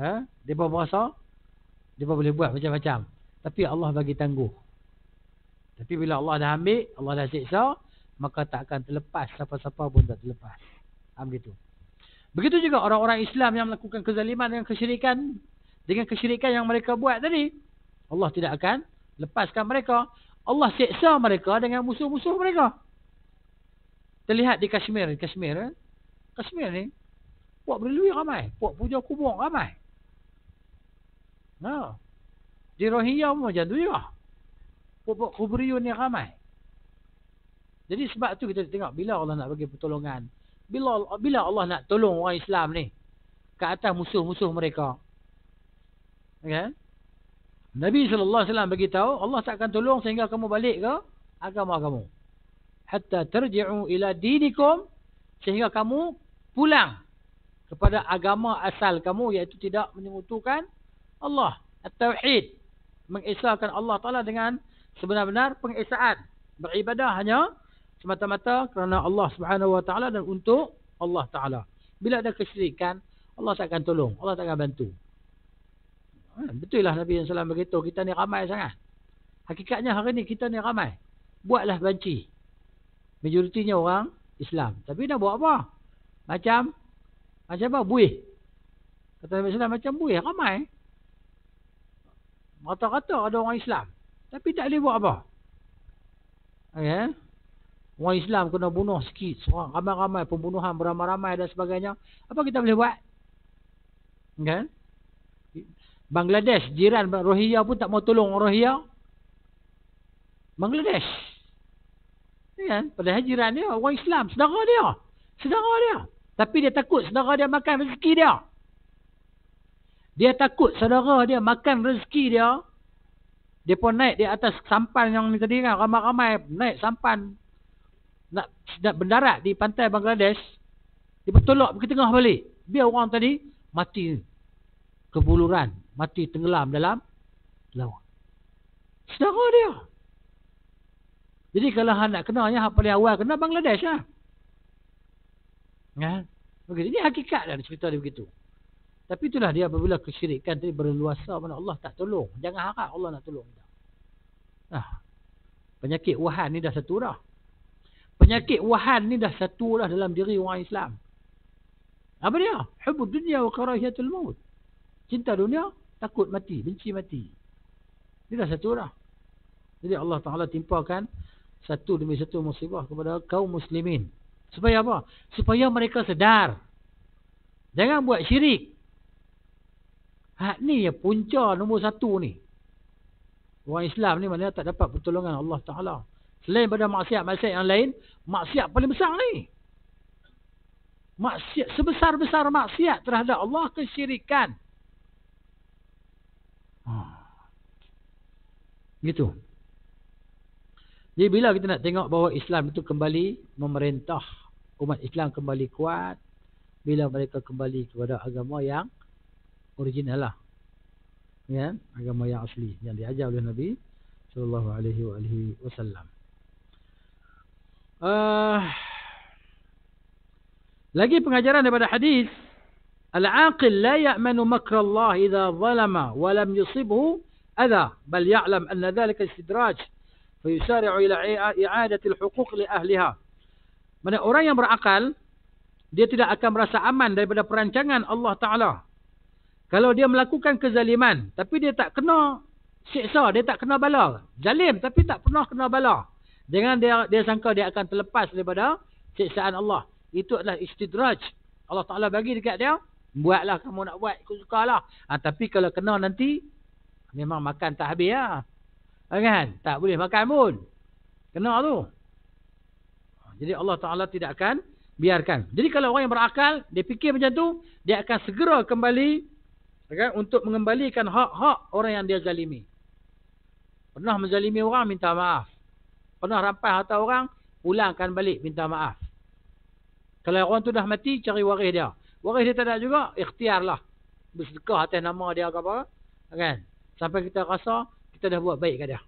Ha? Depa berasa dia boleh buat macam-macam. Tapi Allah bagi tangguh. Tapi bila Allah dah ambil, Allah dah siksa, maka tak akan terlepas siapa-siapa pun tak terlepas. Am gitu. Begitu juga orang-orang Islam yang melakukan kezaliman dengan kesyirikan dengan kesyirikan yang mereka buat tadi. Allah tidak akan lepaskan mereka. Allah seksa mereka dengan musuh-musuh mereka. Terlihat di Kashmir. Kashmir eh? Kashmir ni. Puak berlui ramai. Puak puja kubur ramai. Nah. Di Rohingya pun macam tu juga. Puak-puak kuburiyun ni ramai. Jadi sebab tu kita tengok. Bila Allah nak bagi pertolongan. Bila bila Allah nak tolong orang Islam ni. Ke atas musuh-musuh mereka. Okay? Nabi sallallahu alaihi wasallam beritahu, Allah tak akan tolong sehingga kamu balik ke agama kamu. Hatta tarji'u ila dinikum sehingga kamu pulang kepada agama asal kamu iaitu tidak menyekutukan Allah, tauhid. Mengesakan Allah Taala dengan sebenar-benar pengesaan, beribadah hanya semata-mata kerana Allah Subhanahu wa taala dan untuk Allah Taala. Bila ada kesyirikan, Allah tak akan tolong, Allah tak akan bantu. Ha, betul lah Nabi SAW beritahu kita ni ramai sangat. Hakikatnya hari ni kita ni ramai. Buatlah banci. Majoritinya orang Islam. Tapi nak buat apa? Macam macam apa? Buih. Kata Nabi SAW macam buih. Ramai. Rata-rata ada orang Islam. Tapi tak boleh buat apa. Okay. Ah, ya? Orang Islam kena bunuh sikit. Ramai-ramai pembunuhan beramai-ramai dan sebagainya. Apa kita boleh buat? Kan? Okay. Bangladesh jiran Rohingya pun tak mau tolong Rohingya. Bangladesh. Ya, kan? padahal jiran dia orang Islam, saudara dia. Saudara dia. Tapi dia takut saudara dia makan rezeki dia. Dia takut saudara dia makan rezeki dia. Dia pun naik di atas sampan yang ni tadi kan. Ramai-ramai naik sampan. Nak, nak berdarat di pantai Bangladesh. Dia bertolak pergi tengah balik. Biar orang tadi mati. Kebuluran mati tenggelam dalam laut. Saudara dia. Jadi kalau hendak nak kenalnya hak paling awal kena Bangladesh lah. Ya. Okey, ini hakikat dan lah cerita dia begitu. Tapi itulah dia apabila kesyirikan tadi berluasa mana Allah tak tolong. Jangan harap Allah nak tolong kita. Nah. Penyakit wahan ni dah satu dah. Penyakit wahan ni dah satu dah dalam diri orang Islam. Apa dia? Hubud dunya wa karahiyatul maut. Cinta dunia takut mati, benci mati. Ini dah satu dah. Jadi Allah Ta'ala timpakan satu demi satu musibah kepada kaum muslimin. Supaya apa? Supaya mereka sedar. Jangan buat syirik. Hak ni yang punca nombor satu ni. Orang Islam ni mana tak dapat pertolongan Allah Ta'ala. Selain pada maksiat-maksiat yang lain, maksiat paling besar ni. Maksiat, sebesar-besar maksiat terhadap Allah kesyirikan. Gitu. Jadi bila kita nak tengok bahawa Islam itu kembali memerintah umat Islam kembali kuat bila mereka kembali kepada agama yang original lah. Ya, agama yang asli yang diajar oleh Nabi sallallahu alaihi wa alihi wasallam. Uh, lagi pengajaran daripada hadis Al-aqil la ya'manu makrallah idza zalama wa lam yusibhu أذى بل يعلم أن ذلك استدراج فيسارع إلى إعادة الحقوق لأهلها من orang yang berakal dia tidak akan merasa aman daripada perancangan Allah Ta'ala kalau dia melakukan kezaliman tapi dia tak kena siksa dia tak kena bala zalim tapi tak pernah kena bala Dengan dia dia sangka dia akan terlepas daripada siksaan Allah itu adalah istidraj Allah Ta'ala bagi dekat dia buatlah kamu nak buat suka lah. ha, ah, tapi kalau kena nanti Memang makan tak habis lah. Ya. Kan? Tak boleh makan pun. Kena tu. Ah, jadi Allah Ta'ala tidak akan biarkan. Jadi kalau orang yang berakal, dia fikir macam tu, dia akan segera kembali kan, untuk mengembalikan hak-hak orang yang dia zalimi. Pernah menzalimi orang, minta maaf. Pernah rampai harta orang, pulangkan balik, minta maaf. Kalau orang tu dah mati, cari waris dia. Waris dia tak ada juga, ikhtiarlah. Bersedekah atas nama dia ke apa. Kan? sampai kita rasa kita dah buat baik kat dia.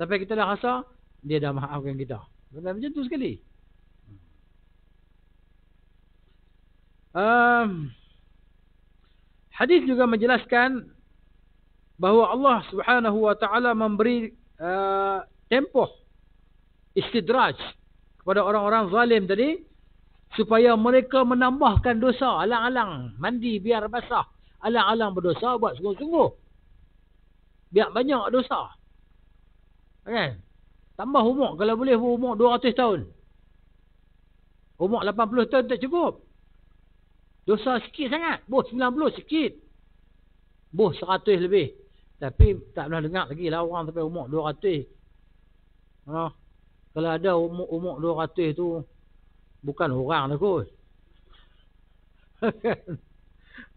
Sampai kita dah rasa dia dah maafkan kita. Benar macam tu sekali. Um, hadis juga menjelaskan bahawa Allah Subhanahu wa taala memberi uh, tempoh istidraj kepada orang-orang zalim tadi supaya mereka menambahkan dosa alang-alang mandi biar basah alang-alang berdosa buat sungguh-sungguh biar banyak dosa. Kan? Tambah umur kalau boleh umur 200 tahun. Umur 80 tahun tak cukup. Dosa sikit sangat. Boh 90 sikit. Boh 100 lebih. Tapi tak pernah dengar lagi lah orang sampai umur 200. Ha? Kalau ada umur, umur 200 tu bukan orang dah kot.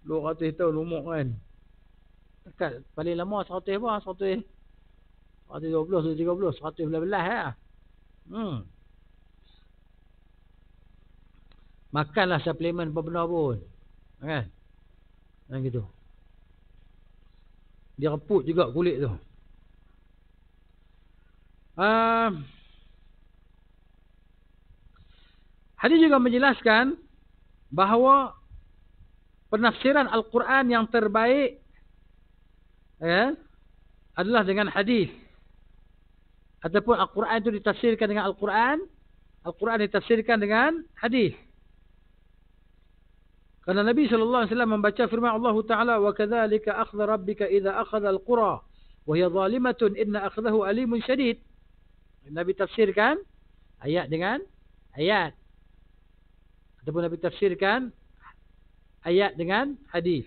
200 tahun umur kan kekal paling lama 100 bah 100 120 130 111 eh hmm makanlah suplemen benda pun kan macam gitu dia reput juga kulit tu um, hadis juga menjelaskan bahawa penafsiran al-Quran yang terbaik kan? adalah dengan hadis ataupun al-Quran itu ditafsirkan dengan al-Quran al-Quran ditafsirkan dengan hadis Karena Nabi sallallahu alaihi wasallam membaca firman Allah taala wa kadzalika akhdha rabbika idza akhadha al-qura wa hiya zalimatun in akhdahu alimun shadid Nabi tafsirkan ayat dengan ayat ataupun Nabi tafsirkan ayat dengan hadis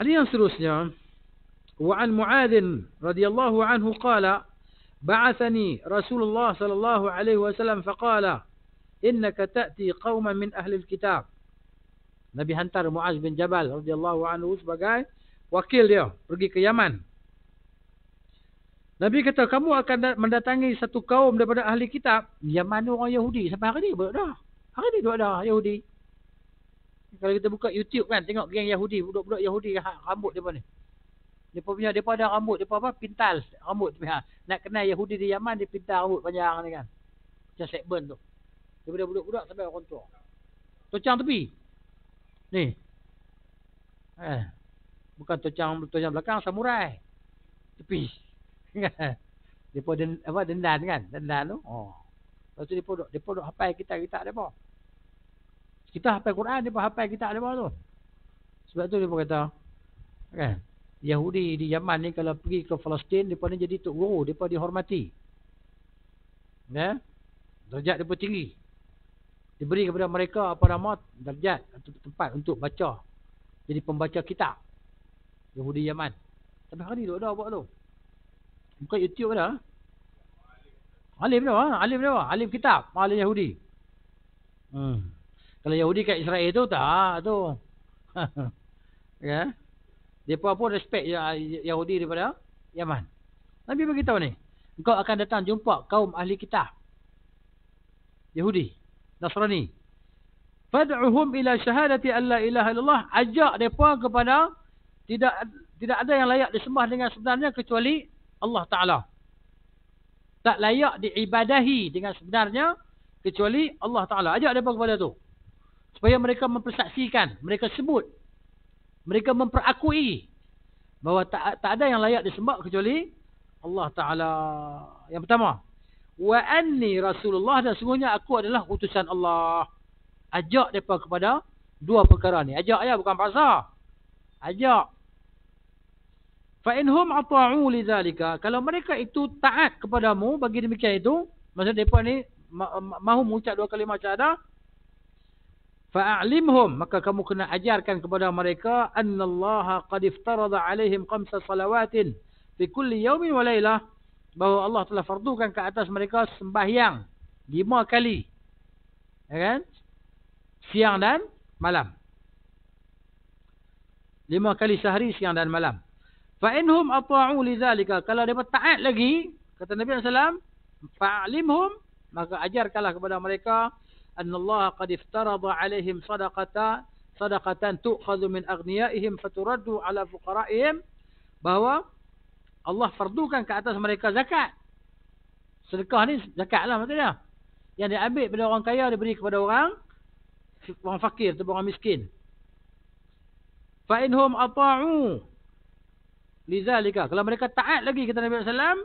ada yang seterusnya wa'an Mu'adh radhiyallahu anhu qala ba'athani Rasulullah sallallahu alaihi wasallam faqala innaka ta'ti qauman min ahli alkitab Nabi hantar Mu'adh bin Jabal radhiyallahu anhu sebagai wakil dia pergi ke Yaman Nabi kata kamu akan mendatangi satu kaum daripada ahli kitab Yaman orang Yahudi sampai hari ni dah hari ni dah Yahudi kalau kita buka YouTube kan tengok geng Yahudi, budak-budak Yahudi rambut depa ni. Depa punya depa ada rambut depa apa? Pintal rambut tu ha. Nak kenal Yahudi di Yaman dia pintal rambut panjang ni kan. Macam segmen tu. Daripada budak-budak sampai orang tua. Tocang tepi. Ni. Eh. Bukan tocang tocang belakang samurai. Tepi. depa den apa dendan kan? Dendan tu. Oh. Lepas tu depa depa hapai kita kita depa. Kita hafal Quran, dia pun hafal kitab dia tu. Sebab tu dia pun kata, kan? Yahudi di Yaman ni kalau pergi ke Palestin, dia pun jadi tok guru, dia pun dihormati. Ya? Derajat dia pun tinggi. Diberi kepada mereka apa nama derajat atau tempat untuk baca. Jadi pembaca kita Yahudi Yaman. Tapi hari tu ada buat tu. Bukan YouTube dah. Alim dia, alim dia, alim kitab, alim Yahudi. Hmm. Kalau Yahudi kat Israel tu tak tu. ya. Depa pun respect ya, Yahudi daripada Yaman. Nabi bagi tahu ni, engkau akan datang jumpa kaum ahli kita. Yahudi, Nasrani. Fad'uhum ila syahadati alla ilaha illallah, ajak depa kepada tidak tidak ada yang layak disembah dengan sebenarnya kecuali Allah Taala. Tak layak diibadahi dengan sebenarnya kecuali Allah Taala. Ajak depa kepada tu supaya mereka mempersaksikan, mereka sebut, mereka memperakui bahawa tak, tak ada yang layak disembah kecuali Allah Taala. Yang pertama, wa anni Rasulullah dan semuanya aku adalah utusan Allah. Ajak mereka kepada dua perkara ni. Ajak ya bukan paksa. Ajak. Fa inhum ata'u lidzalika, kalau mereka itu taat kepadamu bagi demikian itu, maksud mereka ni mahu mengucap dua macam ada fa'alimhum maka kamu kena ajarkan kepada mereka an annallaha qad iftarza' alaihim qamsa salawatin fi kulli yawmin wa bahwa Allah telah fardukan ke atas mereka sembahyang lima kali ya kan siang dan malam lima kali sehari siang dan malam fa inhum ata'u lidzalika kalau dapat taat lagi kata Nabi sallallahu alaihi wasallam fa'alimhum maka ajarkanlah kepada mereka anna Allah qad iftarada alaihim sadaqata sadaqatan tu'khadhu min aghniyaihim faturaddu ala fuqaraihim bahwa Allah fardukan ke atas mereka zakat sedekah ni zakatlah maksudnya yang diambil pada orang kaya diberi kepada orang orang fakir atau orang miskin fa inhum ata'u lizalika kalau mereka taat lagi kepada Nabi sallam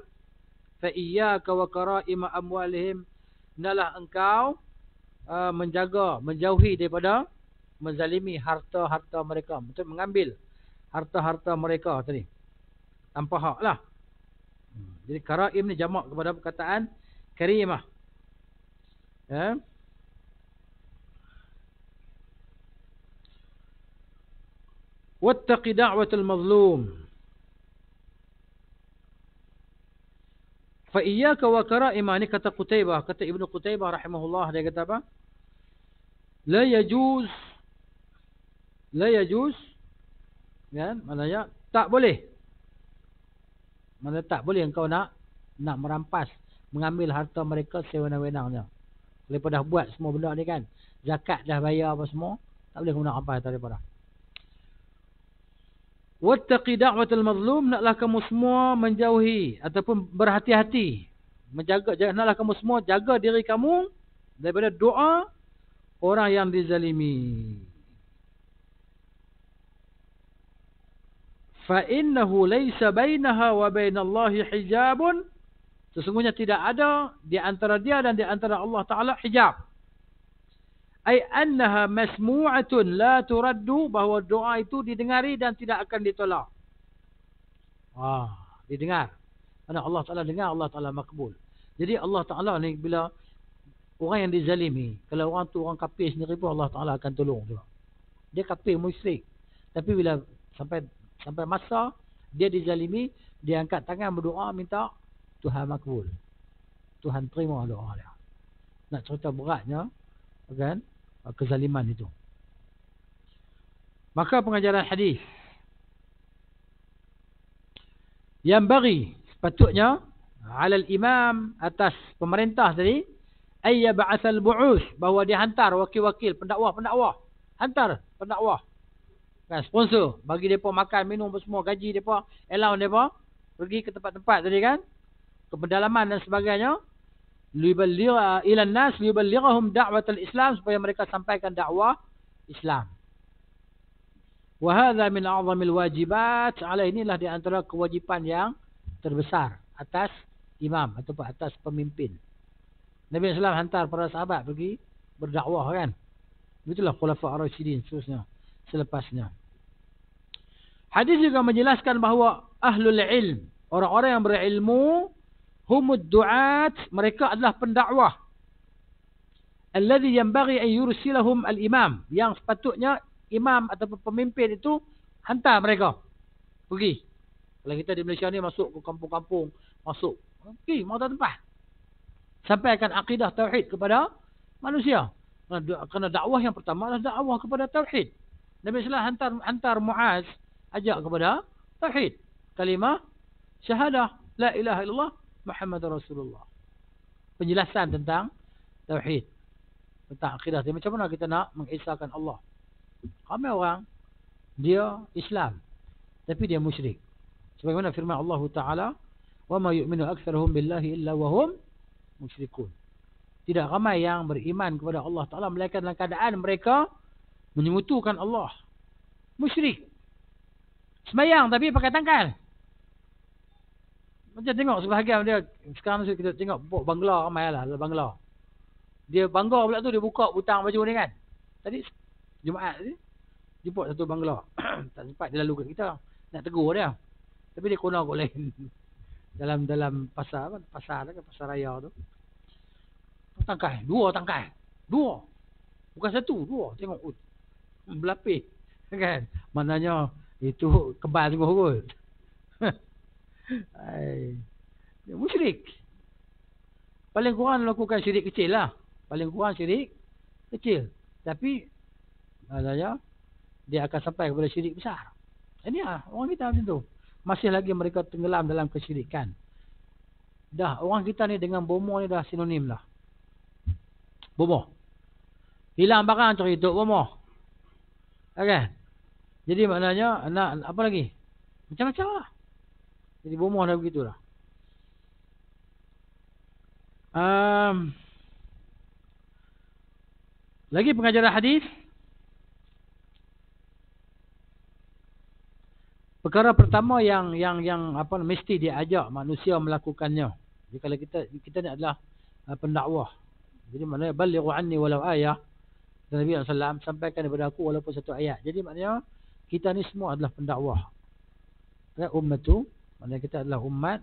fa iyyaka wa kara'im amwalihim nalah engkau uh, menjaga, menjauhi daripada menzalimi harta-harta mereka. Betul mengambil harta-harta mereka tadi. Tanpa hak lah. Hmm. Jadi karaim ni jamak kepada perkataan karimah. Ya. Eh? Wattaqi da'watul mazlum. fa iyyaka wa qara'imani kata qutaibah kata ibnu qutaibah rahimahullah dia kata apa la yajuz la yajuz ya kan? maknanya tak boleh maknanya tak boleh engkau nak nak merampas mengambil harta mereka sewenang-wenangnya kalau dah buat semua benda ni kan zakat dah bayar apa semua tak boleh guna apa-apa daripada Wattaqi da'wat al-mazlum. Naklah kamu semua menjauhi. Ataupun berhati-hati. Menjaga. Naklah kamu semua jaga diri kamu. Daripada doa. Orang yang dizalimi. Fa'innahu laysa bainaha wa bainallahi hijabun. Sesungguhnya tidak ada. Di antara dia dan di antara Allah Ta'ala hijab ai annaha masmu'atun la turaddu bahawa doa itu didengari dan tidak akan ditolak wah didengar karena Allah Taala dengar Allah Taala makbul jadi Allah Taala ni bila orang yang dizalimi kalau orang tu orang kafir sendiri pun Allah Taala akan tolong dia dia kafir musyrik tapi bila sampai sampai masa dia dizalimi dia angkat tangan berdoa minta Tuhan makbul Tuhan terima doa dia nak cerita beratnya kan okay? Ah, kezaliman itu. Maka pengajaran hadis yang bagi sepatutnya alal imam atas pemerintah tadi ayya ba'asal bu'us bahawa hantar wakil-wakil pendakwah-pendakwah hantar pendakwah kan sponsor bagi mereka makan minum semua gaji mereka allow mereka pergi ke tempat-tempat tadi kan ke pendalaman dan sebagainya ila nas liyubalighahum da'wat al-islam supaya mereka sampaikan dakwah Islam. Wa hadha min a'zami al-wajibat, alainilah di antara kewajipan yang terbesar atas imam ataupun atas pemimpin. Nabi SAW hantar para sahabat pergi berdakwah kan. Itulah khulafa' ar-rasyidin seterusnya selepasnya. Hadis juga menjelaskan bahawa ahlul ilm, orang-orang yang berilmu humud du'at mereka adalah pendakwah allazi yanbaghi an yursilahum al-imam yang sepatutnya imam ataupun pemimpin itu hantar mereka pergi kalau kita di Malaysia ni masuk ke kampung-kampung masuk pergi mau tak tempat sampaikan akidah tauhid kepada manusia kerana dakwah yang pertama adalah dakwah kepada tauhid Nabi sallallahu hantar hantar Muaz ajak kepada tauhid kalimah syahadah la ilaha illallah Muhammad Rasulullah. Penjelasan tentang Tauhid. Tentang akhidah. Macam mana kita nak mengisahkan Allah. Ramai orang. Dia Islam. Tapi dia musyrik. Sebagaimana firman Allah Ta'ala. وَمَا يُؤْمِنُوا أَكْثَرُهُمْ بِاللَّهِ إِلَّا وَهُمْ مُشْرِكُونَ Tidak ramai yang beriman kepada Allah Ta'ala. Melainkan dalam keadaan mereka. menyembutkan Allah. Musyrik. Semayang tapi pakai tangkal. Macam tengok sebahagian dia sekarang kita tengok buat bangla ramai lah bangla. Dia bangga pula tu dia buka butang baju ni kan. Tadi Jumaat tadi jumpa satu bangla. tak sempat dia lalu kat kita. Nak tegur dia. Tapi dia kena kat lain. dalam dalam pasar apa? Pasar lah kan? Pasar raya tu. Tangkai. Dua tangkai. Dua. Bukan satu. Dua. Tengok. Oh, Berlapis. kan? Maknanya itu kebal sungguh kot. Ay. Dia musyrik. Paling kurang lakukan syirik kecil lah. Paling kurang syirik kecil. Tapi, saya, dia akan sampai kepada syirik besar. Ini ah orang kita macam tu. Masih lagi mereka tenggelam dalam kesyirikan. Dah, orang kita ni dengan bomo ni dah sinonim lah. bomo Hilang barang cerita bomo Okay. Jadi maknanya, nak apa lagi? Macam-macam lah. Jadi bomoh dah begitulah. Um, lagi pengajaran hadis. Perkara pertama yang yang yang apa mesti dia ajak manusia melakukannya. Jadi kalau kita kita ni adalah uh, pendakwah. Jadi maknanya balighu anni walau ayah. Nabi SAW sampaikan kepada aku walaupun satu ayat. Jadi maknanya kita ni semua adalah pendakwah. Ya, ummatu Maksudnya kita adalah umat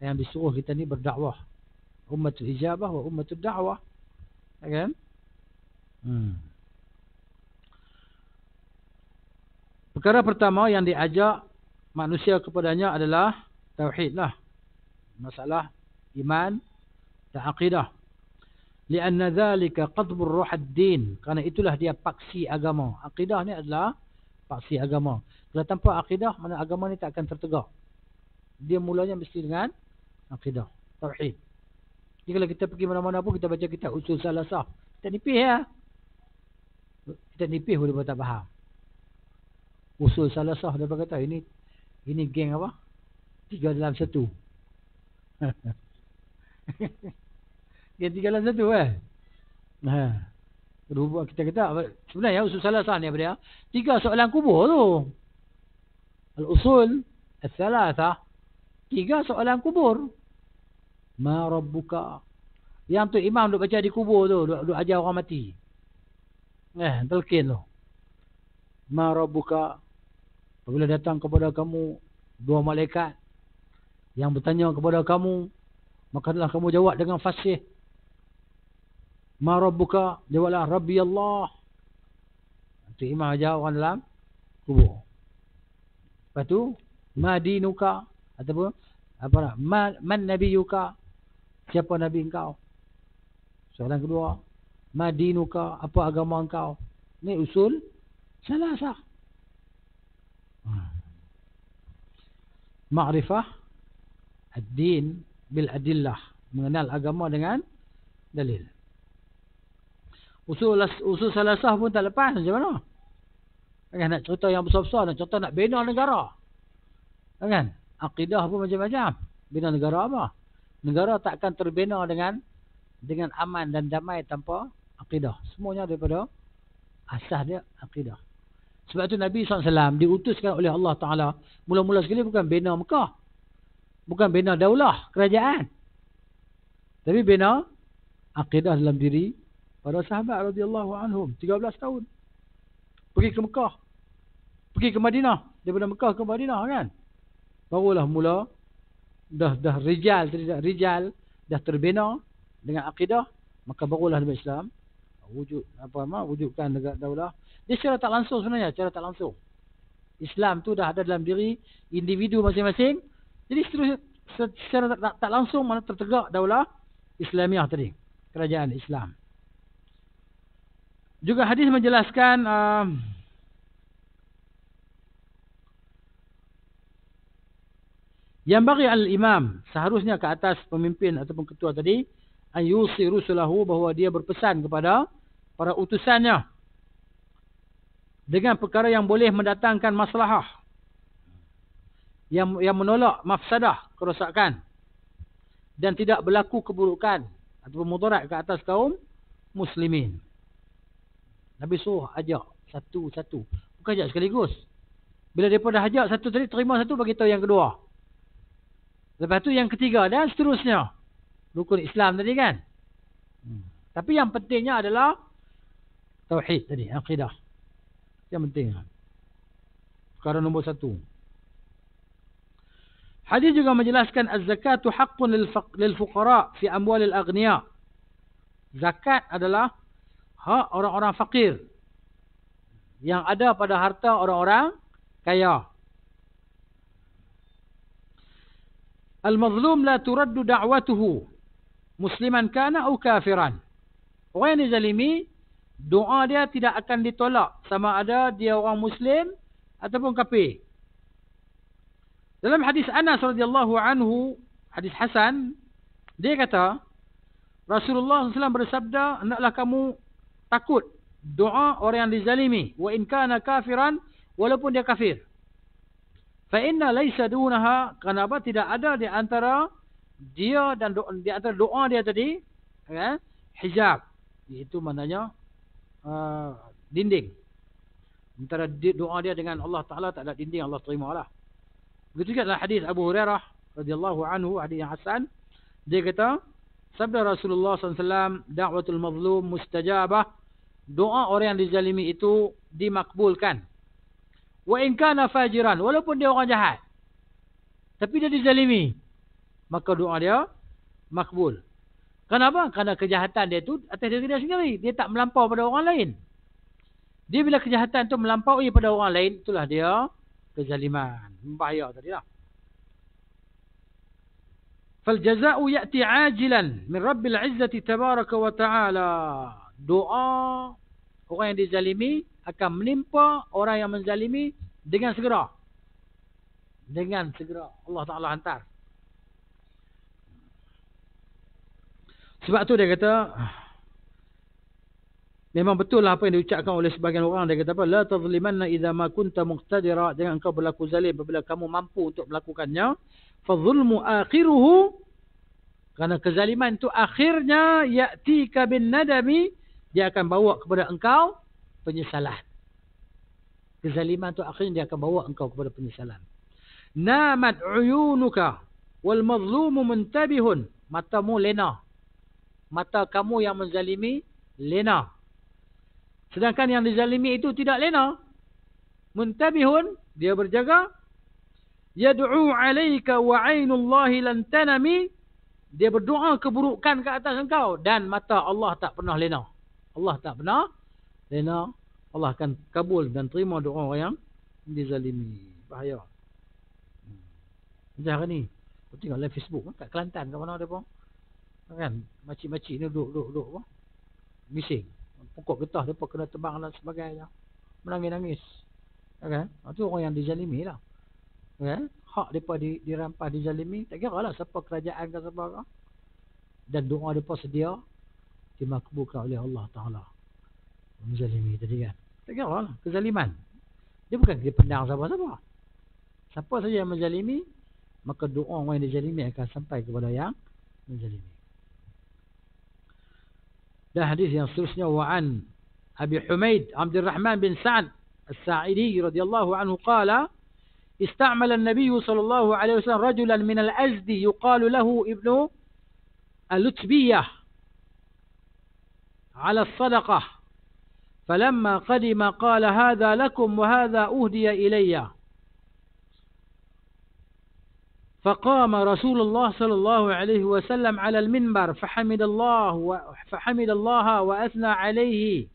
yang disuruh kita ni berdakwah. umat hijabah wa umatul da'wah. Ya kan? Hmm. Perkara pertama yang diajak manusia kepadanya adalah tauhid lah. Masalah iman dan aqidah. Lianna dhalika qadbur ruh ad-din. Kerana itulah dia paksi agama. Aqidah ni adalah paksi agama. Kalau tanpa aqidah, mana agama ni tak akan tertegak dia mulanya mesti dengan akidah tauhid jadi kalau kita pergi mana-mana pun kita baca kitab usul salasah kita nipih ya kita nipih boleh tak faham usul salasah dia berkata ini ini geng apa tiga dalam satu geng tiga dalam satu eh nah Rupa kita kata sebenarnya ya, usul salasah ni apa dia? Tiga soalan kubur tu. Al-usul, al-salasah, Tiga soalan kubur. Ma rabbuka. Yang tu imam duk baca di kubur tu, duk, duk ajar orang mati. Eh, telkin tu. Ma rabbuka. Apabila datang kepada kamu dua malaikat yang bertanya kepada kamu, maka telah kamu jawab dengan fasih. Ma rabbuka? Jawablah Rabbi Allah. Tu imam ajar orang dalam kubur. Lepas tu, ma dinuka? ataupun apa nak man, man Yuka? siapa nabi engkau soalan kedua madinuka apa agama engkau Ini usul salasah ha. ma'rifah ad-din bil adillah mengenal agama dengan dalil usul usul salah sah pun tak lepas macam mana kan nak cerita yang besar-besar nak cerita nak bina negara kan akidah pun macam-macam. Bina negara apa? Negara takkan terbina dengan dengan aman dan damai tanpa akidah. Semuanya daripada asas dia akidah. Sebab tu Nabi SAW diutuskan oleh Allah Ta'ala. Mula-mula sekali bukan bina Mekah. Bukan bina daulah, kerajaan. Tapi bina akidah dalam diri para sahabat radhiyallahu anhum 13 tahun. Pergi ke Mekah. Pergi ke Madinah. Daripada Mekah ke Madinah kan barulah mula dah dah rijal tidak rijal dah terbina dengan akidah maka barulah dalam Islam wujud apa nama wujudkan negara daulah dia secara tak langsung sebenarnya secara tak langsung Islam tu dah ada dalam diri individu masing-masing jadi seterusnya secara tak, tak, tak langsung mana tertegak daulah Islamiah tadi kerajaan Islam juga hadis menjelaskan uh, Yang bagi al-imam seharusnya ke atas pemimpin ataupun ketua tadi an yusi rusulahu bahawa dia berpesan kepada para utusannya dengan perkara yang boleh mendatangkan masalah, yang yang menolak mafsadah kerosakan dan tidak berlaku keburukan ataupun mudarat ke atas kaum muslimin Nabi suruh ajak satu-satu bukan ajak sekaligus bila depa dah ajak satu tadi terima satu bagi tahu yang kedua Lepas tu yang ketiga dan seterusnya. Rukun Islam tadi kan. Hmm. Tapi yang pentingnya adalah Tauhid tadi. al Akhidah. Yang penting. Perkara nombor satu. Hadis juga menjelaskan az-zakatu haqqun lil fuqara fi amwalil aghnia. Zakat adalah hak orang-orang fakir yang ada pada harta orang-orang kaya. Al-mazlum la turaddu da'watuhu. Musliman kana au kafiran. Orang yang dizalimi, doa dia tidak akan ditolak. Sama ada dia orang Muslim ataupun kafir. Dalam hadis Anas radhiyallahu anhu, hadis Hasan, dia kata, Rasulullah SAW bersabda, hendaklah kamu takut doa orang yang dizalimi. Wa in kafiran, walaupun dia kafir. Fa inna laisa dunaha kenapa tidak ada di antara dia dan doa, di antara doa dia tadi kan hijab Itu maknanya uh, dinding antara doa dia dengan Allah Taala tak ada dinding Allah terimalah begitu juga dalam hadis Abu Hurairah radhiyallahu anhu hadis yang hasan dia kata sabda Rasulullah SAW da'watul mazlum mustajabah doa orang yang dizalimi itu dimakbulkan wa in kana fajiran walaupun dia orang jahat tapi dia dizalimi maka doa dia makbul kenapa Karena kejahatan dia tu atas diri dia sendiri dia tak melampau pada orang lain dia bila kejahatan tu melampau ia pada orang lain itulah dia kezaliman bahaya tadilah fal Jaza'u ya'ti 'ajilan min rabbil 'izzati tabaarak wa Taala. doa orang yang dizalimi akan menimpa orang yang menzalimi dengan segera. Dengan segera Allah Ta'ala hantar. Sebab tu dia kata, memang betul lah apa yang diucapkan oleh sebahagian orang. Dia kata apa? La tazlimanna idha ma kunta muqtadira dengan kau berlaku zalim apabila kamu mampu untuk melakukannya. Fadhulmu akhiruhu kerana kezaliman itu akhirnya yaktika bin nadami dia akan bawa kepada engkau penyesalan. Kezaliman itu akhirnya dia akan bawa engkau kepada penyesalan. Namat uyunuka wal mazlumu muntabihun. Matamu lena. Mata kamu yang menzalimi lena. Sedangkan yang dizalimi itu tidak lena. Muntabihun dia berjaga. Yad'u alayka wa 'ainullahi lan tanami. Dia berdoa keburukan ke atas engkau dan mata Allah tak pernah lena. Allah tak pernah lena Allah akan kabul dan terima doa orang yang dizalimi bahaya hmm. macam hari ni aku tengok live facebook kat Kelantan kat mana dia pun kan makcik-makcik ni duduk duduk duduk pun bising pokok getah dia pun kena tebang dan sebagainya menangis-nangis ya kan itu ha, orang yang dizalimi lah ya kan hak dia pun dirampas dizalimi tak kira lah siapa kerajaan ke siapa ke dan doa mereka sedia dimakbulkan oleh Allah Ta'ala menzalimi tadi kan. Tak kira lah, kezaliman. Dia bukan kira pendang siapa-siapa. Siapa saja yang menzalimi, maka doa orang yang dizalimi akan sampai kepada yang menzalimi. Dan hadis yang seterusnya wa'an Abi Humaid Abdul Rahman bin Sa'ad As-Sa'idi radhiyallahu anhu kala استعمل النبي صلى الله عليه وسلم رجلا من الأزد يقال له ابن اللطبية على الصدقة فلما قدم قال هذا لكم وهذا أهدي إلي فقام رسول الله صلى الله عليه وسلم على المنبر فحمد الله فحمد الله وأثنى عليه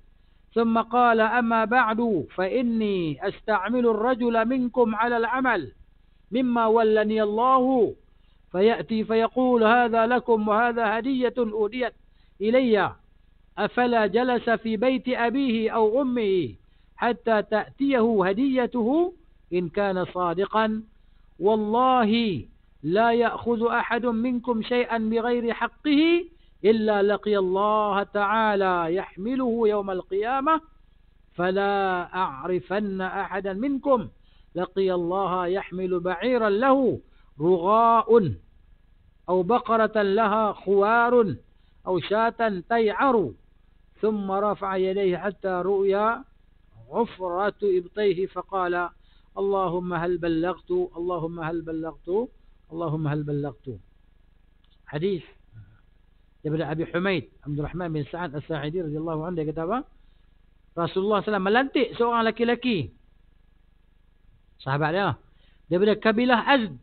ثم قال أما بعد فإني أستعمل الرجل منكم على العمل مما ولني الله فيأتي فيقول هذا لكم وهذا هدية أهديت إلي أفلا جلس في بيت أبيه أو أمه حتى تأتيه هديته إن كان صادقا والله لا يأخذ أحد منكم شيئا بغير حقه إلا لقي الله تعالى يحمله يوم القيامة فلا أعرفن أحدا منكم لقي الله يحمل بعيرا له رغاء أو بقرة لها خوار أو شاة تيعر ثم رفع يديه حتى رؤيا غفرة إبطيه فقال اللهم هل بلغت اللهم هل بلغت اللهم هل بلغت حديث ابن أبي حميد عبد الرحمن بن سعد الساعدي رضي الله عنه كتابه رسول الله صلى الله عليه وسلم ملنتي سواء لكي لكي صحابة عليها ابن كبيلة أزد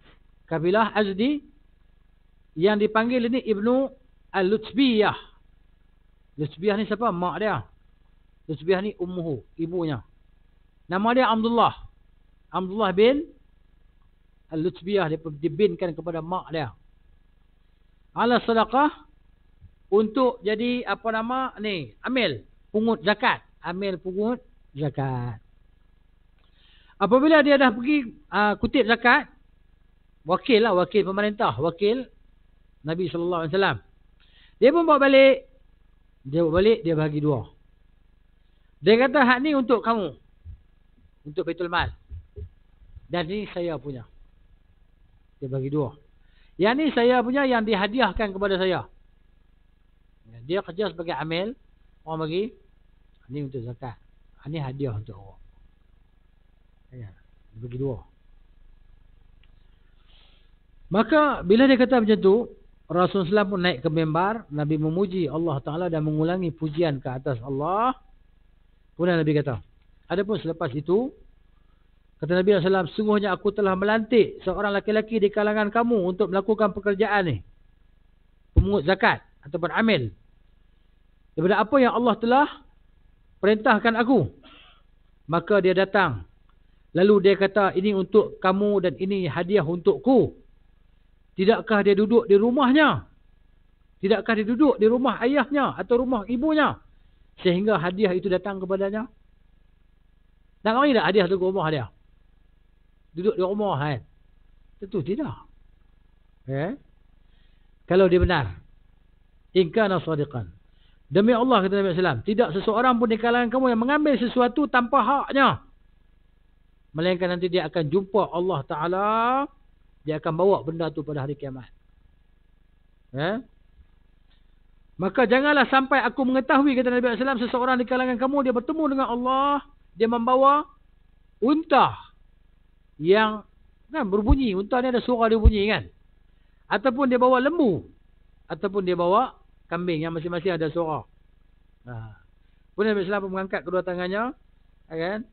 كبيلة أزدي yang dipanggil ini ibnu al-lutsbiyah Lusbiah ni siapa? Mak dia. Lusbiah ni ummuhu, ibunya. Nama dia Abdullah. Abdullah bin al dia dibinkan kepada mak dia. Ala sedekah untuk jadi apa nama ni? Amil pungut zakat. Amil pungut zakat. Apabila dia dah pergi uh, kutip zakat, wakil lah wakil pemerintah, wakil Nabi saw. Dia pun bawa balik dia balik, dia bagi dua. Dia kata, hak ni untuk kamu. Untuk betul mal. Dan ni saya punya. Dia bagi dua. Yang ni saya punya yang dihadiahkan kepada saya. Dia kerja sebagai amil. Orang bagi. Ini untuk zakat. Ini hadiah untuk orang. Ya, dia bagi dua. Maka bila dia kata macam tu. Rasulullah SAW pun naik ke mimbar, Nabi memuji Allah Taala dan mengulangi pujian ke atas Allah. Kemudian Nabi kata, adapun selepas itu kata Nabi SAW, sungguhnya aku telah melantik seorang laki-laki di kalangan kamu untuk melakukan pekerjaan ni. Pemungut zakat ataupun amil. Daripada apa yang Allah telah perintahkan aku. Maka dia datang. Lalu dia kata, ini untuk kamu dan ini hadiah untukku. Tidakkah dia duduk di rumahnya? Tidakkah dia duduk di rumah ayahnya atau rumah ibunya? Sehingga hadiah itu datang kepadanya. Nak mari tak hadiah tu ke rumah dia? Duduk di rumah kan? Tentu tidak. Eh? Kalau dia benar. Ingkana sadiqan. Demi Allah kata Nabi SAW. Tidak seseorang pun di kalangan kamu yang mengambil sesuatu tanpa haknya. Melainkan nanti dia akan jumpa Allah Ta'ala. Ta'ala dia akan bawa benda tu pada hari kiamat. Ya? Maka janganlah sampai aku mengetahui kata Nabi SAW seseorang di kalangan kamu dia bertemu dengan Allah. Dia membawa unta yang kan berbunyi. Unta ni ada suara dia bunyi kan. Ataupun dia bawa lembu. Ataupun dia bawa kambing yang masing-masing ada suara. Ha. Pun Nabi SAW mengangkat kedua tangannya. Kan?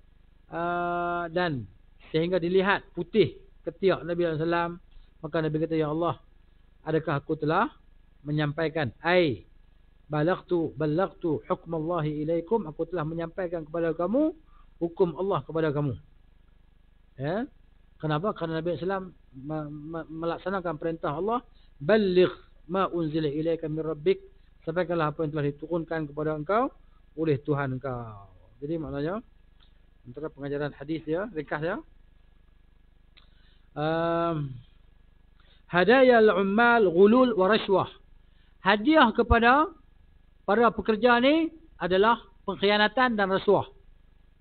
Uh, dan sehingga dilihat putih ketiak Nabi SAW. Maka Nabi kata, Ya Allah, adakah aku telah menyampaikan? Ay, balaktu, balaktu hukum Allahi ilaikum. Aku telah menyampaikan kepada kamu, hukum Allah kepada kamu. Ya? Kenapa? Karena Nabi SAW melaksanakan perintah Allah, balik ma ilaika min Sampaikanlah apa yang telah diturunkan kepada engkau oleh Tuhan engkau. Jadi maknanya, antara pengajaran hadis ya, ringkas ya hadaya al-ummal ghulul wa rashwah. Hadiah kepada para pekerja ni adalah pengkhianatan dan rasuah.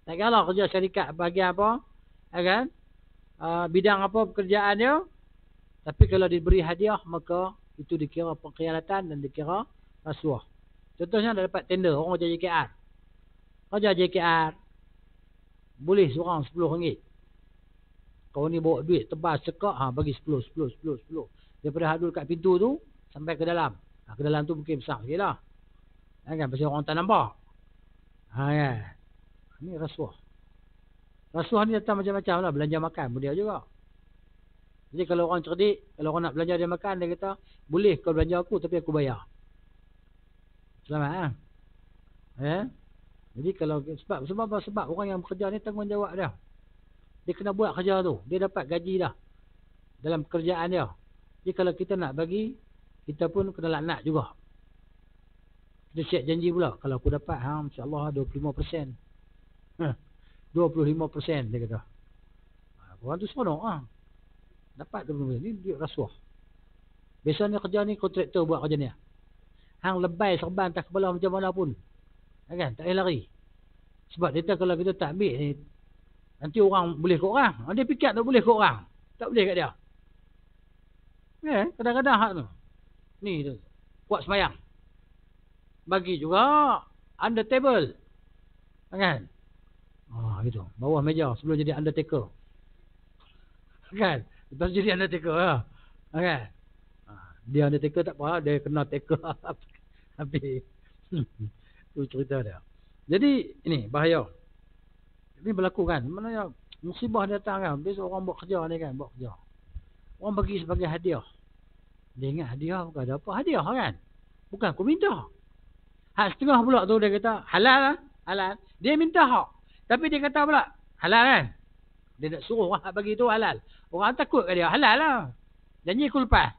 Tak kira lah kerja syarikat bagi apa, ya kan? Uh, bidang apa pekerjaan dia. Tapi kalau diberi hadiah maka itu dikira pengkhianatan dan dikira rasuah. Contohnya dah dapat tender orang kerja JKR. Kerja JKR boleh seorang 10 ringgit. Kau ni bawa duit tebas cekak ha bagi 10 10 10 10. Daripada hadul kat pintu tu sampai ke dalam. Ha, ke dalam tu mungkin besar sikitlah. Ha, ya kan pasal orang tak nampak. Ha ya. Ni rasuah. Rasuah ni datang macam-macam lah. Belanja makan pun dia juga. Jadi kalau orang cerdik, kalau orang nak belanja dia makan, dia kata, boleh kau belanja aku tapi aku bayar. Selamat lah. Ha? Eh? Jadi kalau sebab, sebab sebab orang yang bekerja ni tanggungjawab dia dia kena buat kerja tu dia dapat gaji dah dalam kerjaan dia jadi kalau kita nak bagi kita pun kena laknat juga kita siap janji pula kalau aku dapat ha insyaallah 25% 25% ha, dia kata ha, orang tu senang ha. dapat tu ni duit rasuah biasanya kerja ni kontraktor buat kerja ni ha. hang lebay serban tak kepala macam mana pun kan tak boleh lari sebab dia kalau kita tak ambil ni Nanti orang boleh ke orang. Ah, dia fikir tak boleh ke orang. Tak boleh kat dia. Eh, kadang-kadang hak tu. Ni tu. Buat semayang. Bagi juga under table. Ah, kan? Ah, oh, gitu. Bawah meja sebelum jadi table. Ah, kan? Lepas jadi undertaker table. Ya. Kan? Dia table tak apa. Dia kena taker. Habis. Itu hmm. cerita dia. Jadi, ini bahaya. Bahaya. Ini berlaku kan. Maksudnya musibah datang kan. Biasa orang buat kerja ni kan. Buat kerja. Orang bagi sebagai hadiah. Dia ingat hadiah bukan ada apa. Hadiah kan. Bukan aku minta. Hak setengah pula tu dia kata halal lah. Halal. Dia minta hak. Tapi dia kata pula halal kan. Dia nak suruh orang nak bagi tu halal. Orang takut ke dia halal lah. Janji kulpah.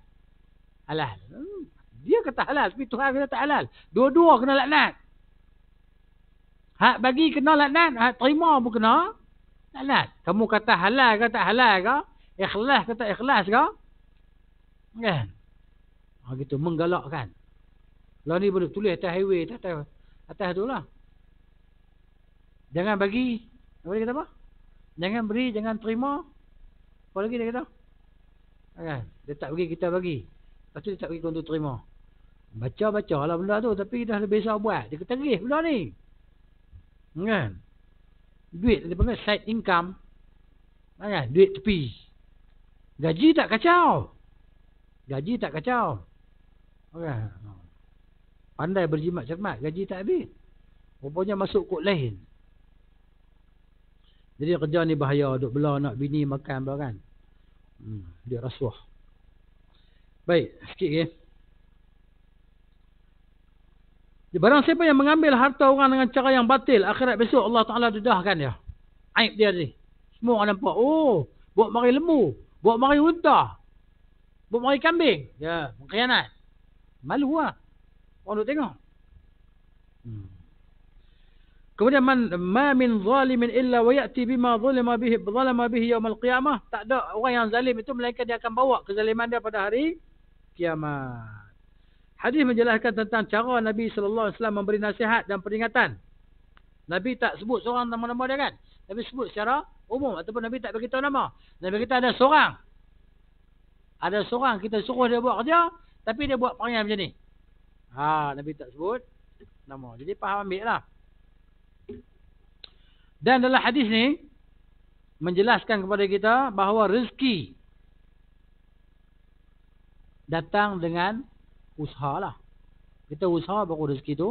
Halal. Hmm. Dia kata halal. Tapi Tuhan kata halal. Dua-dua kena laknat. Hak bagi kena laknat, hak terima pun kena laknat. Kamu kata halal ke tak halal ke? Ikhlas ke tak ikhlas ke? Kan? Ha, gitu, menggalakkan. Kalau ni boleh tulis atas highway, atas, atas, atas tu lah. Jangan bagi, apa dia kata apa? Jangan beri, jangan terima. Apa lagi dia kata? Kan? Dia tak bagi, kita bagi. Lepas tu dia tak bagi untuk terima. Baca-baca lah benda tu. Tapi kita dah biasa buat. Dia ketengih benda ni. Kan? Duit dia panggil side income. Mana? Duit tepi. Gaji tak kacau. Gaji tak kacau. Okay. Pandai berjimat cermat. Gaji tak habis. Rupanya masuk kot lain. Jadi kerja ni bahaya. Duk belah nak bini makan apa kan. Hmm, dia rasuah. Baik. Sikit ke. Okay. Barang siapa yang mengambil harta orang dengan cara yang batil, akhirat besok Allah Ta'ala dedahkan dia. Aib dia ni. Semua orang nampak, oh, buat mari lembu, buat mari unta, buat mari kambing. Ya, mengkhianat. Malu lah. Orang duk tengok. Hmm. Kemudian man ma min zalimin illa wa ya'ti bima zulima bihi zalama bihi yawm al-qiyamah. Tak ada orang yang zalim itu melainkan dia akan bawa kezaliman dia pada hari kiamat. Hadis menjelaskan tentang cara Nabi SAW memberi nasihat dan peringatan. Nabi tak sebut seorang nama-nama dia kan? Nabi sebut secara umum. Ataupun Nabi tak beritahu nama. Nabi kita ada seorang. Ada seorang kita suruh dia buat kerja. Tapi dia buat perangai macam ni. Ha, Nabi tak sebut nama. Jadi faham ambil lah. Dan dalam hadis ni. Menjelaskan kepada kita bahawa rezeki. Datang dengan usaha lah. Kita usaha baru rezeki tu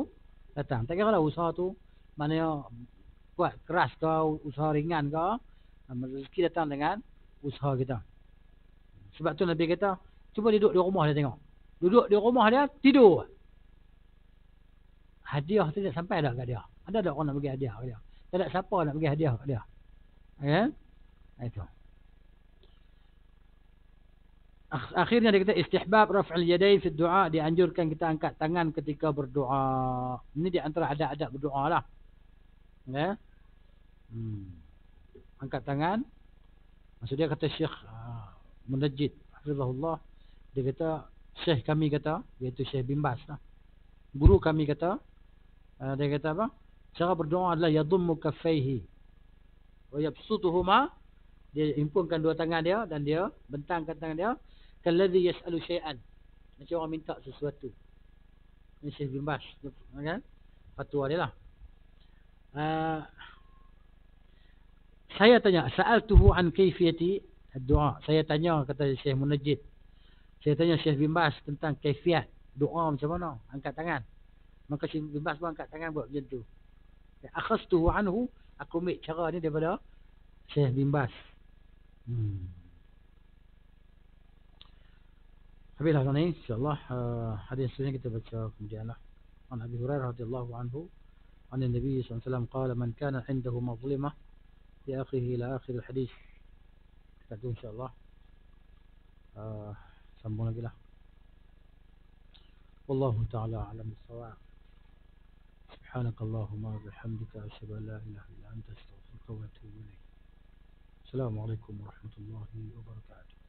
datang. Tak kira lah usaha tu maknanya kuat keras ke usaha ringan ke. Um, rezeki datang dengan usaha kita. Sebab tu Nabi kata cuba duduk di rumah dia tengok. Duduk di rumah dia tidur. Hadiah tu tak sampai dah kat dia. Ada tak orang nak bagi hadiah kat dia? Tak ada siapa nak bagi hadiah kat dia. Ya? Itu. Okay akhirnya dia kata istihbab raf'al yadayn fi doa dianjurkan kita angkat tangan ketika berdoa ini di antara adab-adab berdoa lah ya hmm. angkat tangan maksudnya kata syekh uh, munajjid rahimahullah dia kata syekh kami kata iaitu syekh bimbas lah. guru kami kata uh, dia kata apa cara berdoa adalah yadhummu kaffayhi wa yabsutuhuma dia impunkan dua tangan dia dan dia bentangkan tangan dia kalladhi yas'alu syai'an macam orang minta sesuatu ini Syekh bin kan fatwa dia lah uh, saya tanya sa'altuhu an kayfiyati doa saya tanya kata Syekh Munajjid saya tanya Syekh bin tentang kaifiat doa macam mana angkat tangan maka Syekh bin Bas angkat tangan buat macam tu akhastuhu anhu aku mik cakap ni daripada Syekh bin Bas hmm. حبيل هغني إن شاء الله آه، حديث سنين كتب في جانا عن أبي هريرة رضي الله عنه عن النبي صلى الله عليه وسلم قال من كان عنده مظلمة لأخيه إلى آخر الحديث تكتب إن شاء الله آه، سمونا بلا والله تعالى اعلم alam سبحانك اللهم وبحمدك أشهد أن لا إله إلا أنت أستغفرك وأتوب إليك السلام عليكم ورحمة الله وبركاته